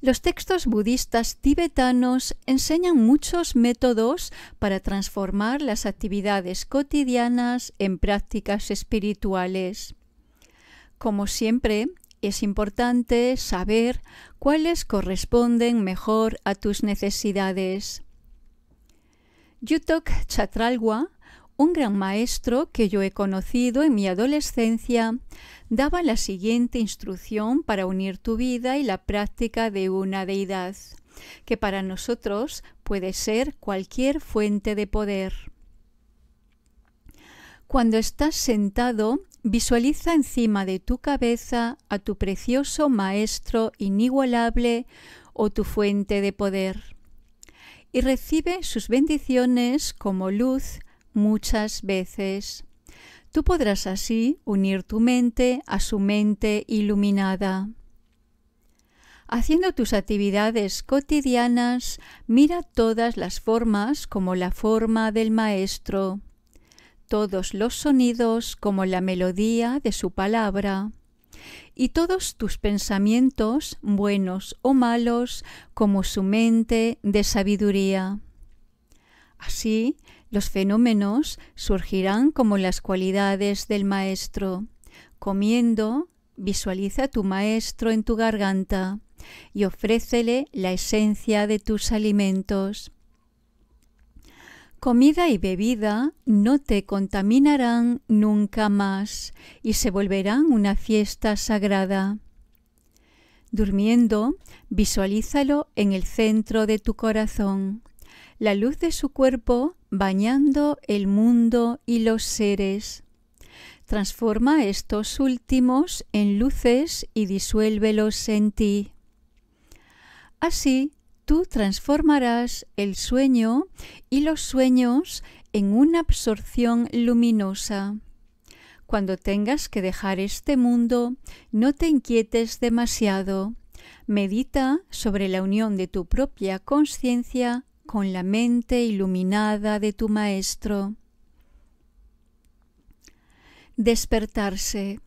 Los textos budistas tibetanos enseñan muchos métodos para transformar las actividades cotidianas en prácticas espirituales. Como siempre, es importante saber cuáles corresponden mejor a tus necesidades. Yutok Chatralwa un gran maestro que yo he conocido en mi adolescencia daba la siguiente instrucción para unir tu vida y la práctica de una deidad, que para nosotros puede ser cualquier fuente de poder. Cuando estás sentado, visualiza encima de tu cabeza a tu precioso maestro inigualable o tu fuente de poder y recibe sus bendiciones como luz muchas veces. Tú podrás así unir tu mente a su mente iluminada. Haciendo tus actividades cotidianas, mira todas las formas como la forma del Maestro, todos los sonidos como la melodía de su palabra, y todos tus pensamientos, buenos o malos, como su mente de sabiduría. Así, los fenómenos surgirán como las cualidades del maestro. Comiendo, visualiza a tu maestro en tu garganta y ofrécele la esencia de tus alimentos. Comida y bebida no te contaminarán nunca más y se volverán una fiesta sagrada. Durmiendo, visualízalo en el centro de tu corazón la luz de su cuerpo bañando el mundo y los seres. Transforma estos últimos en luces y disuélvelos en ti. Así, tú transformarás el sueño y los sueños en una absorción luminosa. Cuando tengas que dejar este mundo, no te inquietes demasiado. Medita sobre la unión de tu propia conciencia con la mente iluminada de tu Maestro. Despertarse.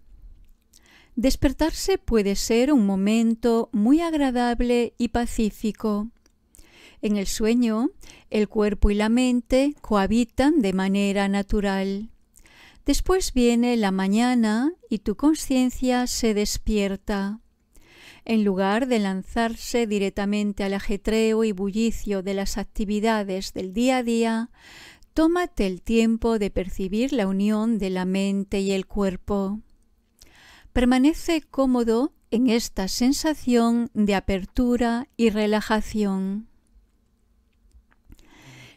Despertarse puede ser un momento muy agradable y pacífico. En el sueño, el cuerpo y la mente cohabitan de manera natural. Después viene la mañana y tu conciencia se despierta en lugar de lanzarse directamente al ajetreo y bullicio de las actividades del día a día, tómate el tiempo de percibir la unión de la mente y el cuerpo. Permanece cómodo en esta sensación de apertura y relajación.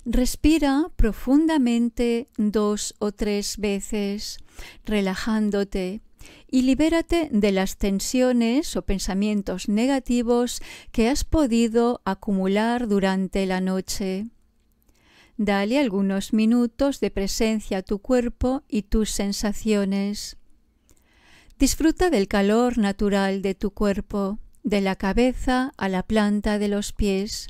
Respira profundamente dos o tres veces, relajándote y libérate de las tensiones o pensamientos negativos que has podido acumular durante la noche. Dale algunos minutos de presencia a tu cuerpo y tus sensaciones. Disfruta del calor natural de tu cuerpo, de la cabeza a la planta de los pies.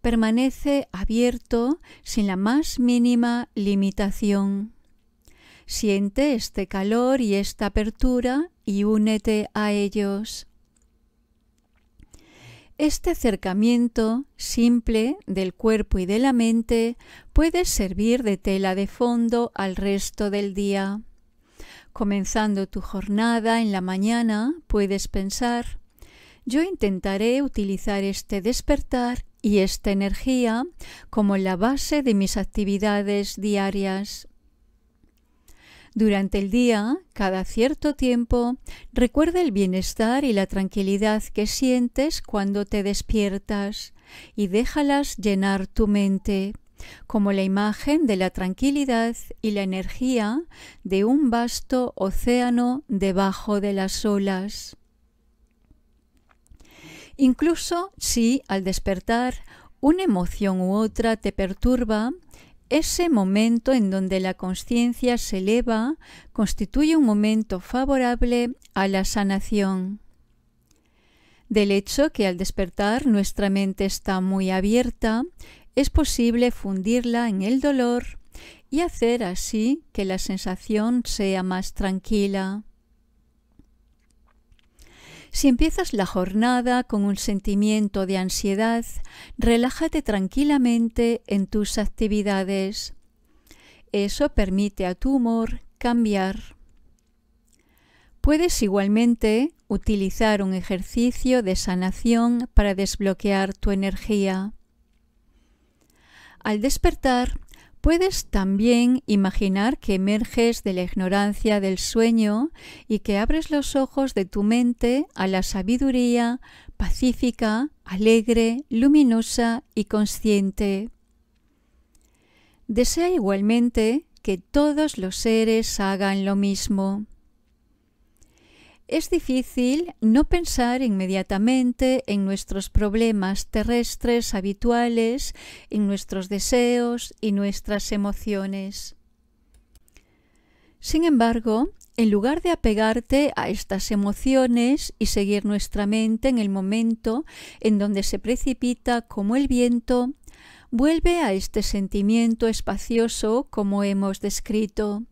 Permanece abierto sin la más mínima limitación. Siente este calor y esta apertura y únete a ellos. Este acercamiento simple del cuerpo y de la mente puede servir de tela de fondo al resto del día. Comenzando tu jornada en la mañana, puedes pensar, yo intentaré utilizar este despertar y esta energía como la base de mis actividades diarias. Durante el día, cada cierto tiempo, recuerda el bienestar y la tranquilidad que sientes cuando te despiertas y déjalas llenar tu mente, como la imagen de la tranquilidad y la energía de un vasto océano debajo de las olas. Incluso si al despertar una emoción u otra te perturba, ese momento en donde la conciencia se eleva constituye un momento favorable a la sanación. Del hecho que al despertar nuestra mente está muy abierta, es posible fundirla en el dolor y hacer así que la sensación sea más tranquila. Si empiezas la jornada con un sentimiento de ansiedad, relájate tranquilamente en tus actividades. Eso permite a tu humor cambiar. Puedes igualmente utilizar un ejercicio de sanación para desbloquear tu energía. Al despertar, Puedes también imaginar que emerges de la ignorancia del sueño y que abres los ojos de tu mente a la sabiduría pacífica, alegre, luminosa y consciente. Desea igualmente que todos los seres hagan lo mismo. Es difícil no pensar inmediatamente en nuestros problemas terrestres habituales, en nuestros deseos y nuestras emociones. Sin embargo, en lugar de apegarte a estas emociones y seguir nuestra mente en el momento en donde se precipita como el viento, vuelve a este sentimiento espacioso como hemos descrito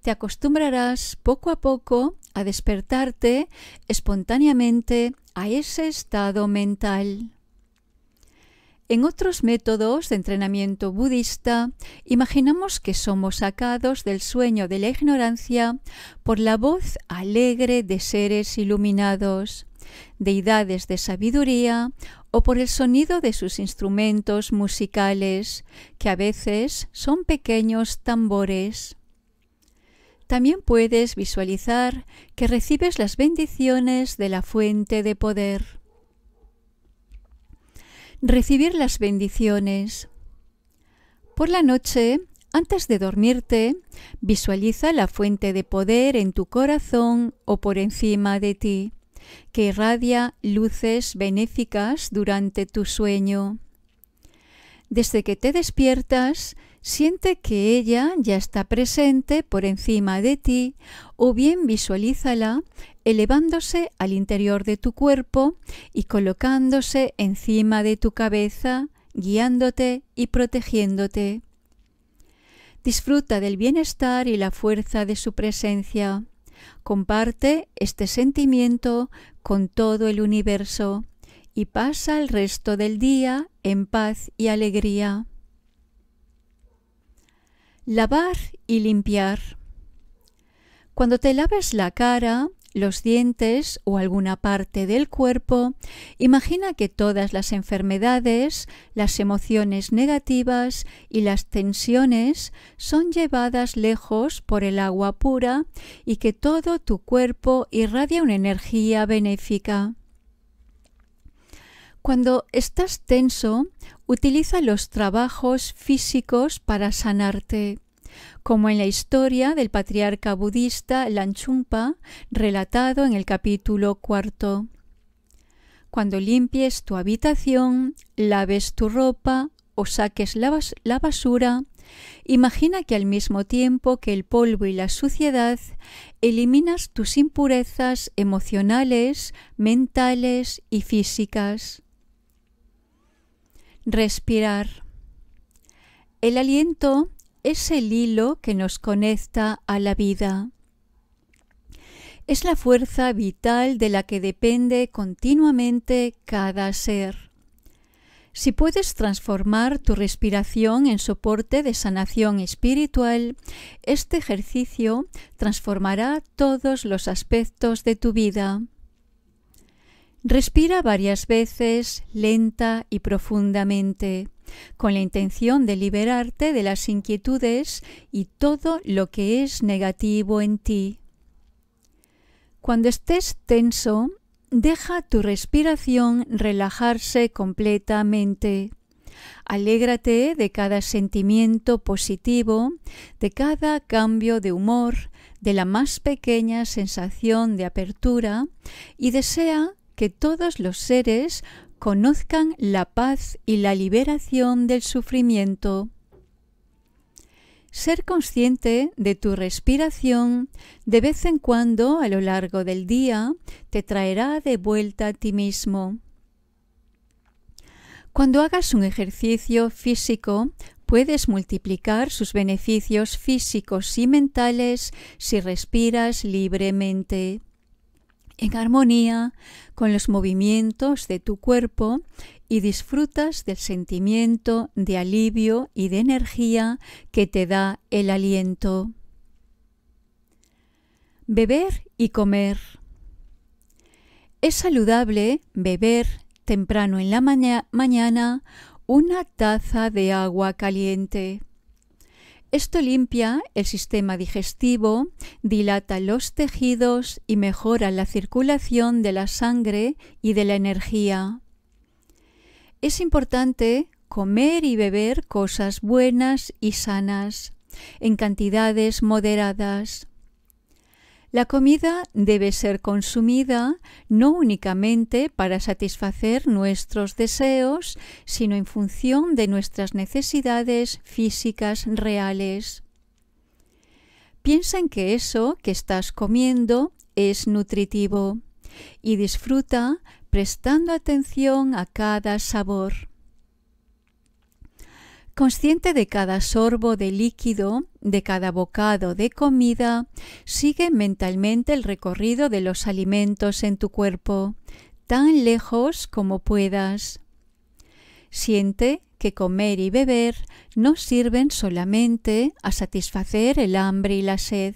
te acostumbrarás poco a poco a despertarte espontáneamente a ese estado mental. En otros métodos de entrenamiento budista, imaginamos que somos sacados del sueño de la ignorancia por la voz alegre de seres iluminados, deidades de sabiduría o por el sonido de sus instrumentos musicales, que a veces son pequeños tambores. También puedes visualizar que recibes las bendiciones de la fuente de poder. Recibir las bendiciones. Por la noche, antes de dormirte, visualiza la fuente de poder en tu corazón o por encima de ti, que irradia luces benéficas durante tu sueño. Desde que te despiertas, Siente que ella ya está presente por encima de ti o bien visualízala elevándose al interior de tu cuerpo y colocándose encima de tu cabeza, guiándote y protegiéndote. Disfruta del bienestar y la fuerza de su presencia. Comparte este sentimiento con todo el universo y pasa el resto del día en paz y alegría. Lavar y limpiar. Cuando te laves la cara, los dientes o alguna parte del cuerpo, imagina que todas las enfermedades, las emociones negativas y las tensiones son llevadas lejos por el agua pura y que todo tu cuerpo irradia una energía benéfica. Cuando estás tenso, utiliza los trabajos físicos para sanarte, como en la historia del patriarca budista Lanchumpa, relatado en el capítulo cuarto. Cuando limpies tu habitación, laves tu ropa o saques la, la basura, Imagina que al mismo tiempo que el polvo y la suciedad, eliminas tus impurezas emocionales, mentales y físicas. Respirar. El aliento es el hilo que nos conecta a la vida. Es la fuerza vital de la que depende continuamente cada ser. Si puedes transformar tu respiración en soporte de sanación espiritual, este ejercicio transformará todos los aspectos de tu vida. Respira varias veces, lenta y profundamente, con la intención de liberarte de las inquietudes y todo lo que es negativo en ti. Cuando estés tenso, deja tu respiración relajarse completamente. Alégrate de cada sentimiento positivo, de cada cambio de humor, de la más pequeña sensación de apertura y desea que todos los seres conozcan la paz y la liberación del sufrimiento. Ser consciente de tu respiración de vez en cuando a lo largo del día te traerá de vuelta a ti mismo. Cuando hagas un ejercicio físico, puedes multiplicar sus beneficios físicos y mentales si respiras libremente en armonía con los movimientos de tu cuerpo y disfrutas del sentimiento de alivio y de energía que te da el aliento. Beber y comer. Es saludable beber temprano en la mañana una taza de agua caliente. Esto limpia el sistema digestivo, dilata los tejidos y mejora la circulación de la sangre y de la energía. Es importante comer y beber cosas buenas y sanas, en cantidades moderadas. La comida debe ser consumida no únicamente para satisfacer nuestros deseos, sino en función de nuestras necesidades físicas reales. Piensa en que eso que estás comiendo es nutritivo y disfruta prestando atención a cada sabor. Consciente de cada sorbo de líquido, de cada bocado de comida, sigue mentalmente el recorrido de los alimentos en tu cuerpo, tan lejos como puedas. Siente que comer y beber no sirven solamente a satisfacer el hambre y la sed,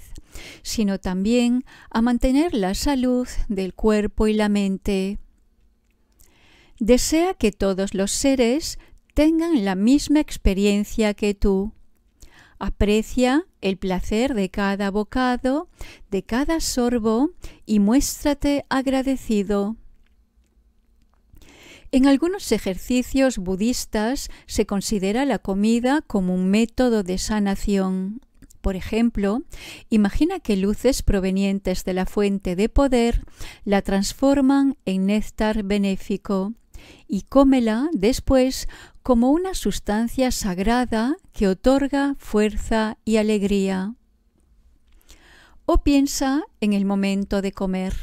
sino también a mantener la salud del cuerpo y la mente. Desea que todos los seres tengan la misma experiencia que tú. Aprecia el placer de cada bocado, de cada sorbo y muéstrate agradecido. En algunos ejercicios budistas se considera la comida como un método de sanación. Por ejemplo, imagina que luces provenientes de la fuente de poder la transforman en néctar benéfico y cómela después como una sustancia sagrada que otorga fuerza y alegría. O piensa en el momento de comer.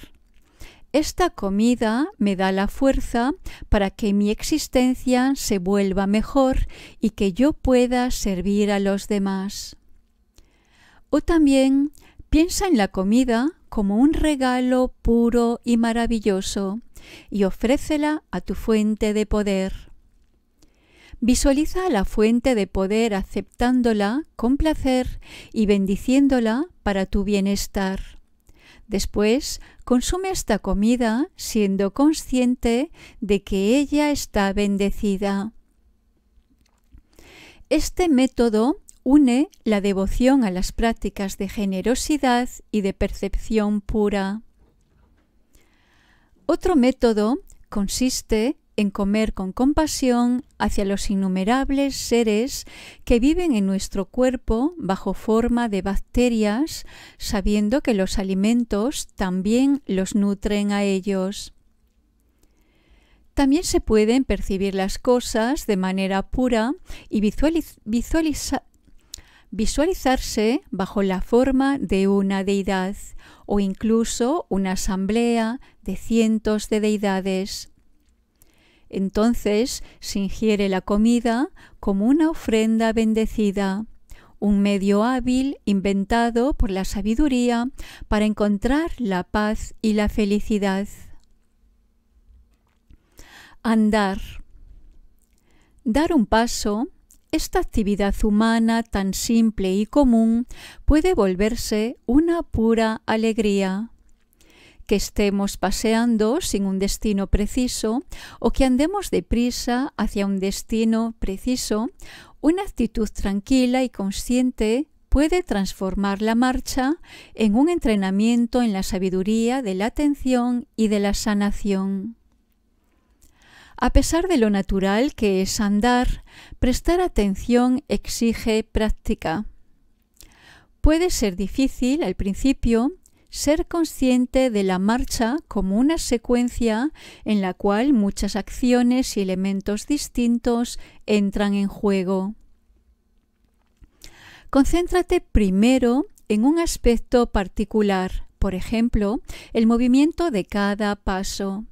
Esta comida me da la fuerza para que mi existencia se vuelva mejor y que yo pueda servir a los demás. O también piensa en la comida como un regalo puro y maravilloso y ofrécela a tu fuente de poder. Visualiza la fuente de poder aceptándola con placer y bendiciéndola para tu bienestar. Después, consume esta comida siendo consciente de que ella está bendecida. Este método une la devoción a las prácticas de generosidad y de percepción pura. Otro método consiste en comer con compasión hacia los innumerables seres que viven en nuestro cuerpo bajo forma de bacterias, sabiendo que los alimentos también los nutren a ellos. También se pueden percibir las cosas de manera pura y visualizarse bajo la forma de una deidad o incluso una asamblea de cientos de deidades. Entonces se ingiere la comida como una ofrenda bendecida, un medio hábil inventado por la sabiduría para encontrar la paz y la felicidad. Andar. Dar un paso esta actividad humana tan simple y común puede volverse una pura alegría que estemos paseando sin un destino preciso o que andemos deprisa hacia un destino preciso, una actitud tranquila y consciente puede transformar la marcha en un entrenamiento en la sabiduría de la atención y de la sanación. A pesar de lo natural que es andar, prestar atención exige práctica. Puede ser difícil al principio ser consciente de la marcha como una secuencia en la cual muchas acciones y elementos distintos entran en juego. Concéntrate primero en un aspecto particular, por ejemplo, el movimiento de cada paso.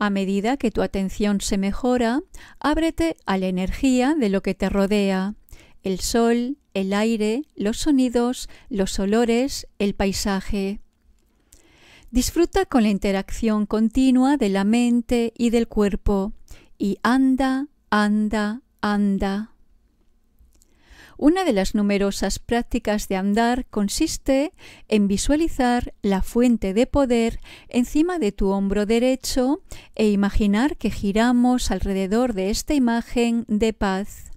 A medida que tu atención se mejora, ábrete a la energía de lo que te rodea, el sol, el aire, los sonidos, los olores, el paisaje. Disfruta con la interacción continua de la mente y del cuerpo y anda, anda, anda. Una de las numerosas prácticas de andar consiste en visualizar la fuente de poder encima de tu hombro derecho e imaginar que giramos alrededor de esta imagen de paz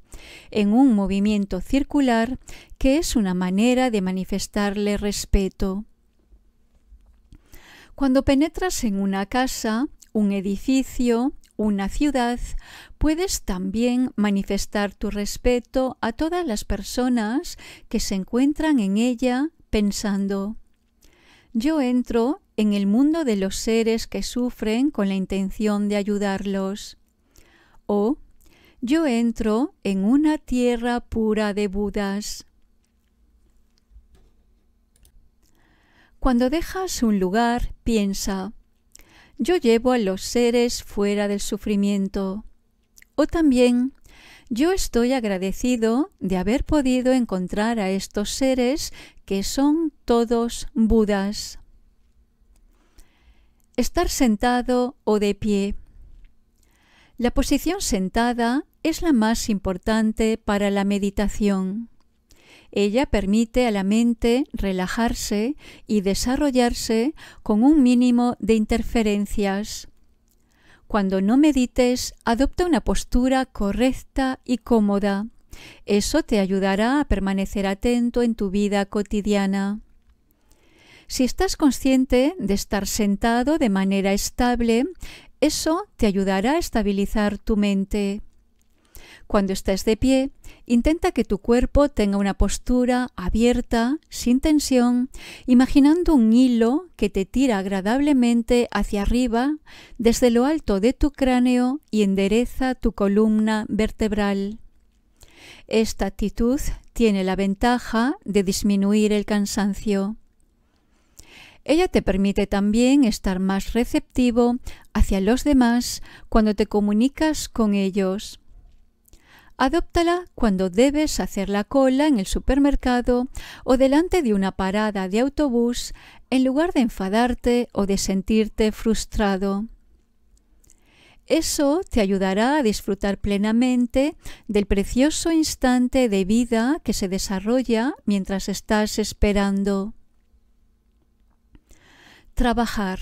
en un movimiento circular que es una manera de manifestarle respeto. Cuando penetras en una casa, un edificio, una ciudad, puedes también manifestar tu respeto a todas las personas que se encuentran en ella pensando yo entro en el mundo de los seres que sufren con la intención de ayudarlos. O yo entro en una tierra pura de Budas. Cuando dejas un lugar, piensa, yo llevo a los seres fuera del sufrimiento. O también, yo estoy agradecido de haber podido encontrar a estos seres que son todos Budas. Estar sentado o de pie. La posición sentada es la más importante para la meditación. Ella permite a la mente relajarse y desarrollarse con un mínimo de interferencias. Cuando no medites, adopta una postura correcta y cómoda. Eso te ayudará a permanecer atento en tu vida cotidiana. Si estás consciente de estar sentado de manera estable, eso te ayudará a estabilizar tu mente. Cuando estés de pie, intenta que tu cuerpo tenga una postura abierta, sin tensión, imaginando un hilo que te tira agradablemente hacia arriba desde lo alto de tu cráneo y endereza tu columna vertebral. Esta actitud tiene la ventaja de disminuir el cansancio. Ella te permite también estar más receptivo hacia los demás cuando te comunicas con ellos. Adóptala cuando debes hacer la cola en el supermercado o delante de una parada de autobús en lugar de enfadarte o de sentirte frustrado. Eso te ayudará a disfrutar plenamente del precioso instante de vida que se desarrolla mientras estás esperando. Trabajar.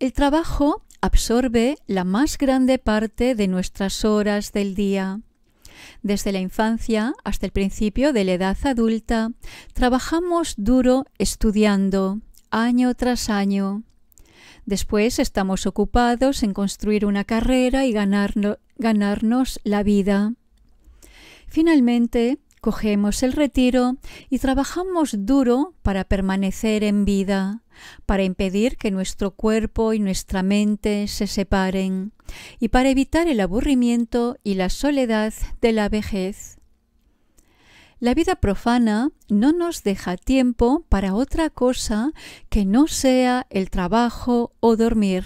El trabajo absorbe la más grande parte de nuestras horas del día. Desde la infancia hasta el principio de la edad adulta, trabajamos duro estudiando, año tras año. Después estamos ocupados en construir una carrera y ganarnos la vida. Finalmente, cogemos el retiro y trabajamos duro para permanecer en vida, para impedir que nuestro cuerpo y nuestra mente se separen, y para evitar el aburrimiento y la soledad de la vejez. La vida profana no nos deja tiempo para otra cosa que no sea el trabajo o dormir.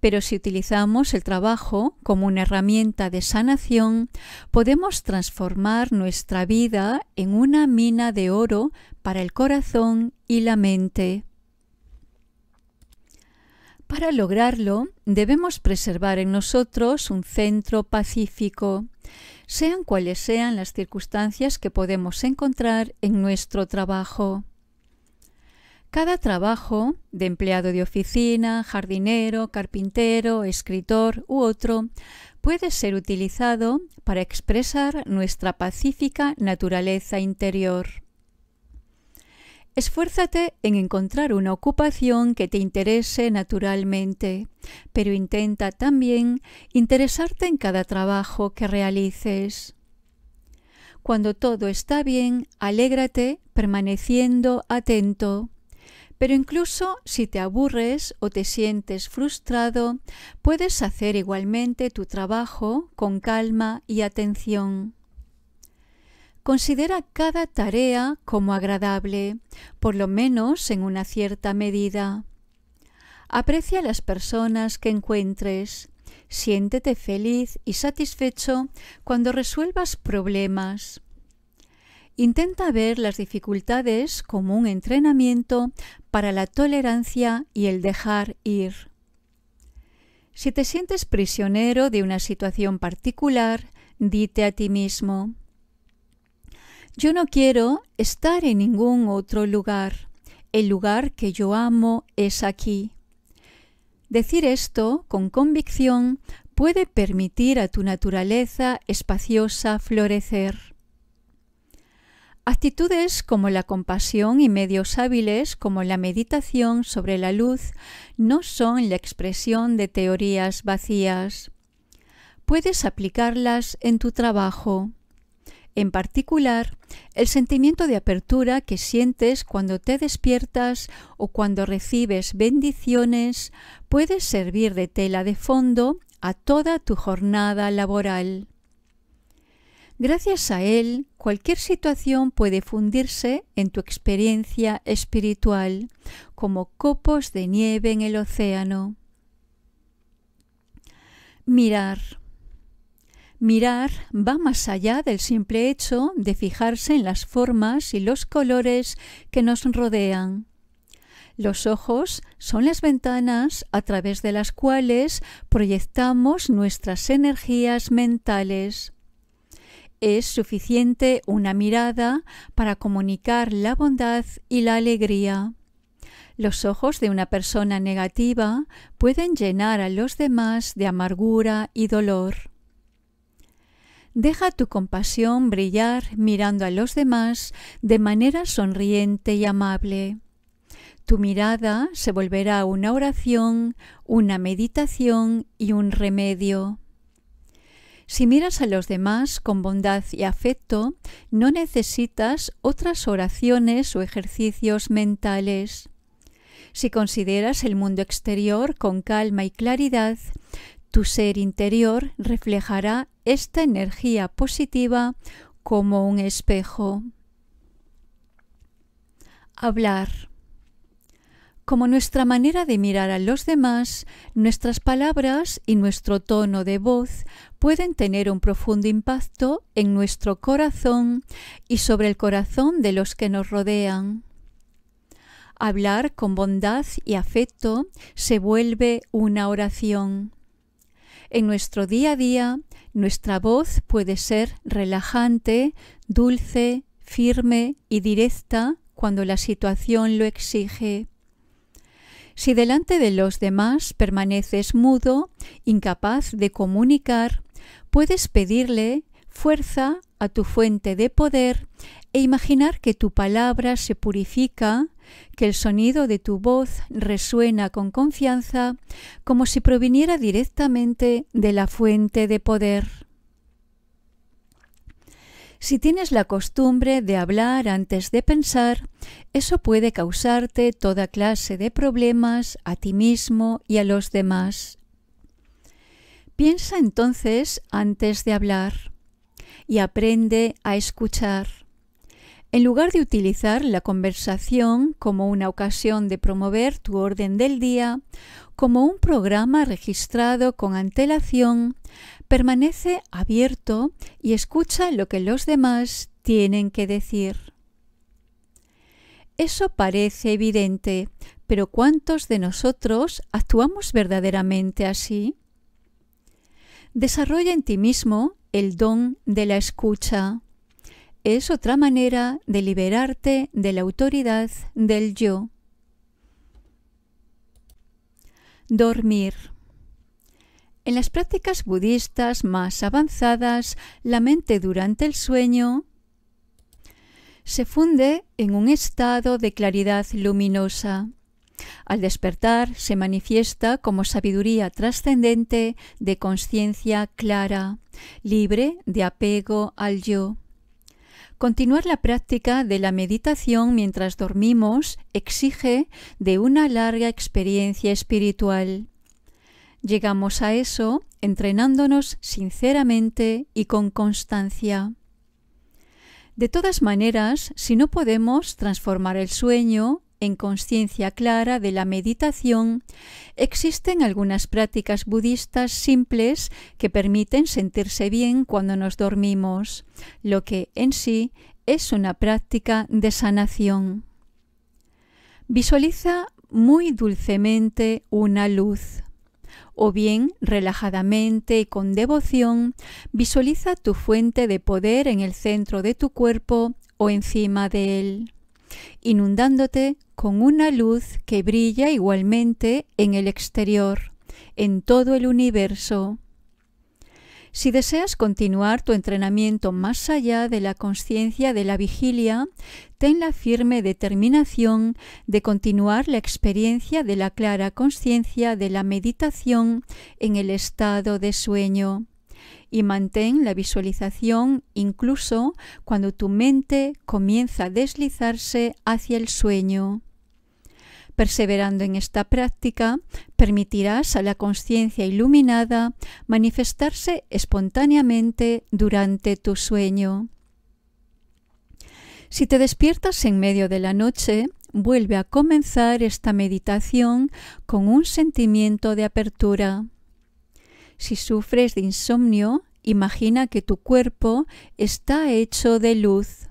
Pero si utilizamos el trabajo como una herramienta de sanación, podemos transformar nuestra vida en una mina de oro para el corazón y la mente. Para lograrlo, debemos preservar en nosotros un centro pacífico, sean cuales sean las circunstancias que podemos encontrar en nuestro trabajo. Cada trabajo de empleado de oficina, jardinero, carpintero, escritor u otro puede ser utilizado para expresar nuestra pacífica naturaleza interior. Esfuérzate en encontrar una ocupación que te interese naturalmente, pero intenta también interesarte en cada trabajo que realices. Cuando todo está bien, alégrate permaneciendo atento pero incluso si te aburres o te sientes frustrado, puedes hacer igualmente tu trabajo con calma y atención. Considera cada tarea como agradable, por lo menos en una cierta medida. Aprecia las personas que encuentres. Siéntete feliz y satisfecho cuando resuelvas problemas. Intenta ver las dificultades como un entrenamiento para la tolerancia y el dejar ir. Si te sientes prisionero de una situación particular, dite a ti mismo, yo no quiero estar en ningún otro lugar. El lugar que yo amo es aquí. Decir esto con convicción puede permitir a tu naturaleza espaciosa florecer. Actitudes como la compasión y medios hábiles como la meditación sobre la luz no son la expresión de teorías vacías. Puedes aplicarlas en tu trabajo. En particular, el sentimiento de apertura que sientes cuando te despiertas o cuando recibes bendiciones puede servir de tela de fondo a toda tu jornada laboral. Gracias a él, cualquier situación puede fundirse en tu experiencia espiritual como copos de nieve en el océano. Mirar. Mirar va más allá del simple hecho de fijarse en las formas y los colores que nos rodean. Los ojos son las ventanas a través de las cuales proyectamos nuestras energías mentales es suficiente una mirada para comunicar la bondad y la alegría. Los ojos de una persona negativa pueden llenar a los demás de amargura y dolor. Deja tu compasión brillar mirando a los demás de manera sonriente y amable. Tu mirada se volverá una oración, una meditación y un remedio. Si miras a los demás con bondad y afecto, no necesitas otras oraciones o ejercicios mentales. Si consideras el mundo exterior con calma y claridad, tu ser interior reflejará esta energía positiva como un espejo. Hablar como nuestra manera de mirar a los demás, nuestras palabras y nuestro tono de voz pueden tener un profundo impacto en nuestro corazón y sobre el corazón de los que nos rodean. Hablar con bondad y afecto se vuelve una oración. En nuestro día a día, nuestra voz puede ser relajante, dulce, firme y directa cuando la situación lo exige. Si delante de los demás permaneces mudo, incapaz de comunicar, puedes pedirle fuerza a tu fuente de poder e imaginar que tu palabra se purifica, que el sonido de tu voz resuena con confianza, como si proviniera directamente de la fuente de poder. Si tienes la costumbre de hablar antes de pensar, eso puede causarte toda clase de problemas a ti mismo y a los demás. Piensa entonces antes de hablar y aprende a escuchar. En lugar de utilizar la conversación como una ocasión de promover tu orden del día, como un programa registrado con antelación, Permanece abierto y escucha lo que los demás tienen que decir. Eso parece evidente, pero ¿cuántos de nosotros actuamos verdaderamente así? Desarrolla en ti mismo el don de la escucha. Es otra manera de liberarte de la autoridad del yo. Dormir. En las prácticas budistas más avanzadas, la mente durante el sueño se funde en un estado de claridad luminosa. Al despertar se manifiesta como sabiduría trascendente de conciencia clara, libre de apego al yo. Continuar la práctica de la meditación mientras dormimos exige de una larga experiencia espiritual. Llegamos a eso entrenándonos sinceramente y con constancia. De todas maneras, si no podemos transformar el sueño en conciencia clara de la meditación, existen algunas prácticas budistas simples que permiten sentirse bien cuando nos dormimos, lo que en sí es una práctica de sanación. Visualiza muy dulcemente una luz o bien relajadamente y con devoción visualiza tu fuente de poder en el centro de tu cuerpo o encima de él, inundándote con una luz que brilla igualmente en el exterior, en todo el universo. Si deseas continuar tu entrenamiento más allá de la conciencia de la vigilia, ten la firme determinación de continuar la experiencia de la clara conciencia de la meditación en el estado de sueño y mantén la visualización incluso cuando tu mente comienza a deslizarse hacia el sueño. Perseverando en esta práctica, permitirás a la conciencia iluminada manifestarse espontáneamente durante tu sueño. Si te despiertas en medio de la noche, vuelve a comenzar esta meditación con un sentimiento de apertura. Si sufres de insomnio, imagina que tu cuerpo está hecho de luz.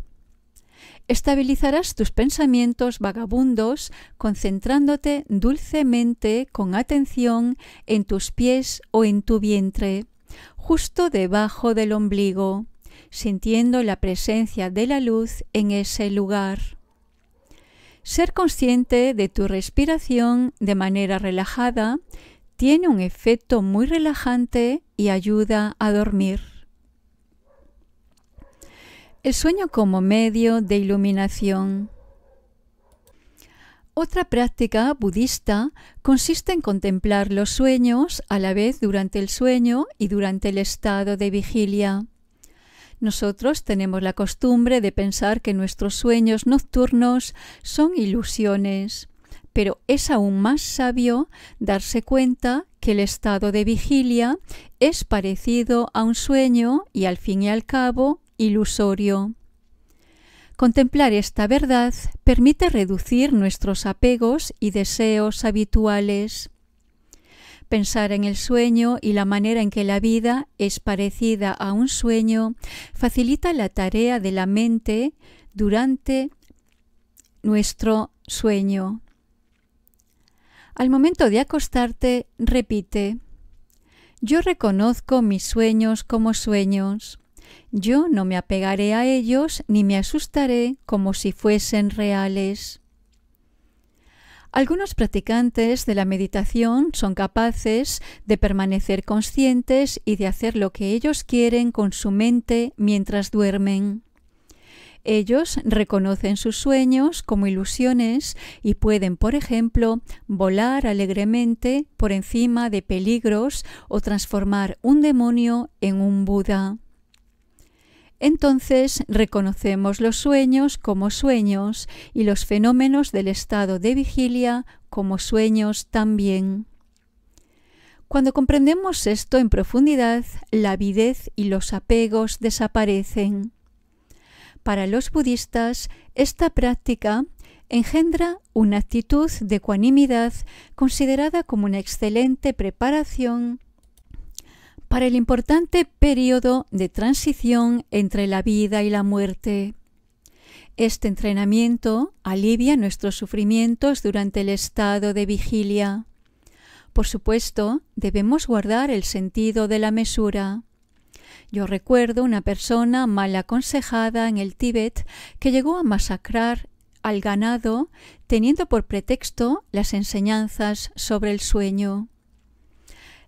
Estabilizarás tus pensamientos vagabundos concentrándote dulcemente con atención en tus pies o en tu vientre, justo debajo del ombligo, sintiendo la presencia de la luz en ese lugar. Ser consciente de tu respiración de manera relajada tiene un efecto muy relajante y ayuda a dormir. El sueño como medio de iluminación. Otra práctica budista consiste en contemplar los sueños a la vez durante el sueño y durante el estado de vigilia. Nosotros tenemos la costumbre de pensar que nuestros sueños nocturnos son ilusiones, pero es aún más sabio darse cuenta que el estado de vigilia es parecido a un sueño y al fin y al cabo ilusorio. Contemplar esta verdad permite reducir nuestros apegos y deseos habituales. Pensar en el sueño y la manera en que la vida es parecida a un sueño facilita la tarea de la mente durante nuestro sueño. Al momento de acostarte, repite, yo reconozco mis sueños como sueños. Yo no me apegaré a ellos ni me asustaré como si fuesen reales. Algunos practicantes de la meditación son capaces de permanecer conscientes y de hacer lo que ellos quieren con su mente mientras duermen. Ellos reconocen sus sueños como ilusiones y pueden, por ejemplo, volar alegremente por encima de peligros o transformar un demonio en un Buda entonces reconocemos los sueños como sueños y los fenómenos del estado de vigilia como sueños también. Cuando comprendemos esto en profundidad, la avidez y los apegos desaparecen. Para los budistas, esta práctica engendra una actitud de ecuanimidad considerada como una excelente preparación para el importante periodo de transición entre la vida y la muerte. Este entrenamiento alivia nuestros sufrimientos durante el estado de vigilia. Por supuesto, debemos guardar el sentido de la mesura. Yo recuerdo una persona mal aconsejada en el Tíbet que llegó a masacrar al ganado teniendo por pretexto las enseñanzas sobre el sueño.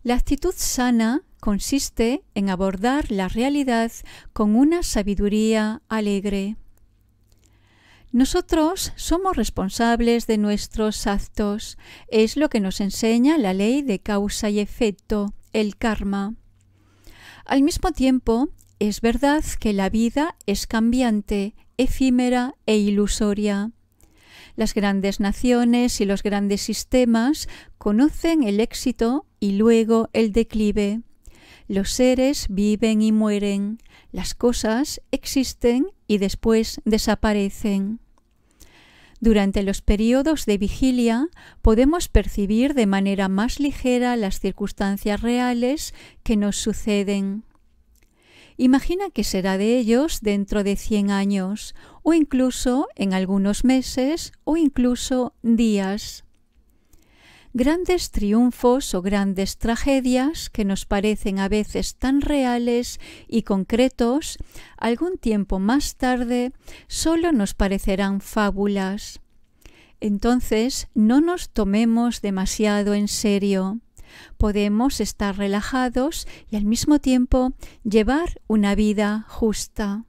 La actitud sana consiste en abordar la realidad con una sabiduría alegre. Nosotros somos responsables de nuestros actos, es lo que nos enseña la ley de causa y efecto, el karma. Al mismo tiempo, es verdad que la vida es cambiante, efímera e ilusoria. Las grandes naciones y los grandes sistemas conocen el éxito y luego el declive. Los seres viven y mueren, las cosas existen y después desaparecen. Durante los periodos de vigilia podemos percibir de manera más ligera las circunstancias reales que nos suceden. Imagina que será de ellos dentro de 100 años, o incluso en algunos meses, o incluso días grandes triunfos o grandes tragedias que nos parecen a veces tan reales y concretos, algún tiempo más tarde solo nos parecerán fábulas. Entonces no nos tomemos demasiado en serio. Podemos estar relajados y al mismo tiempo llevar una vida justa.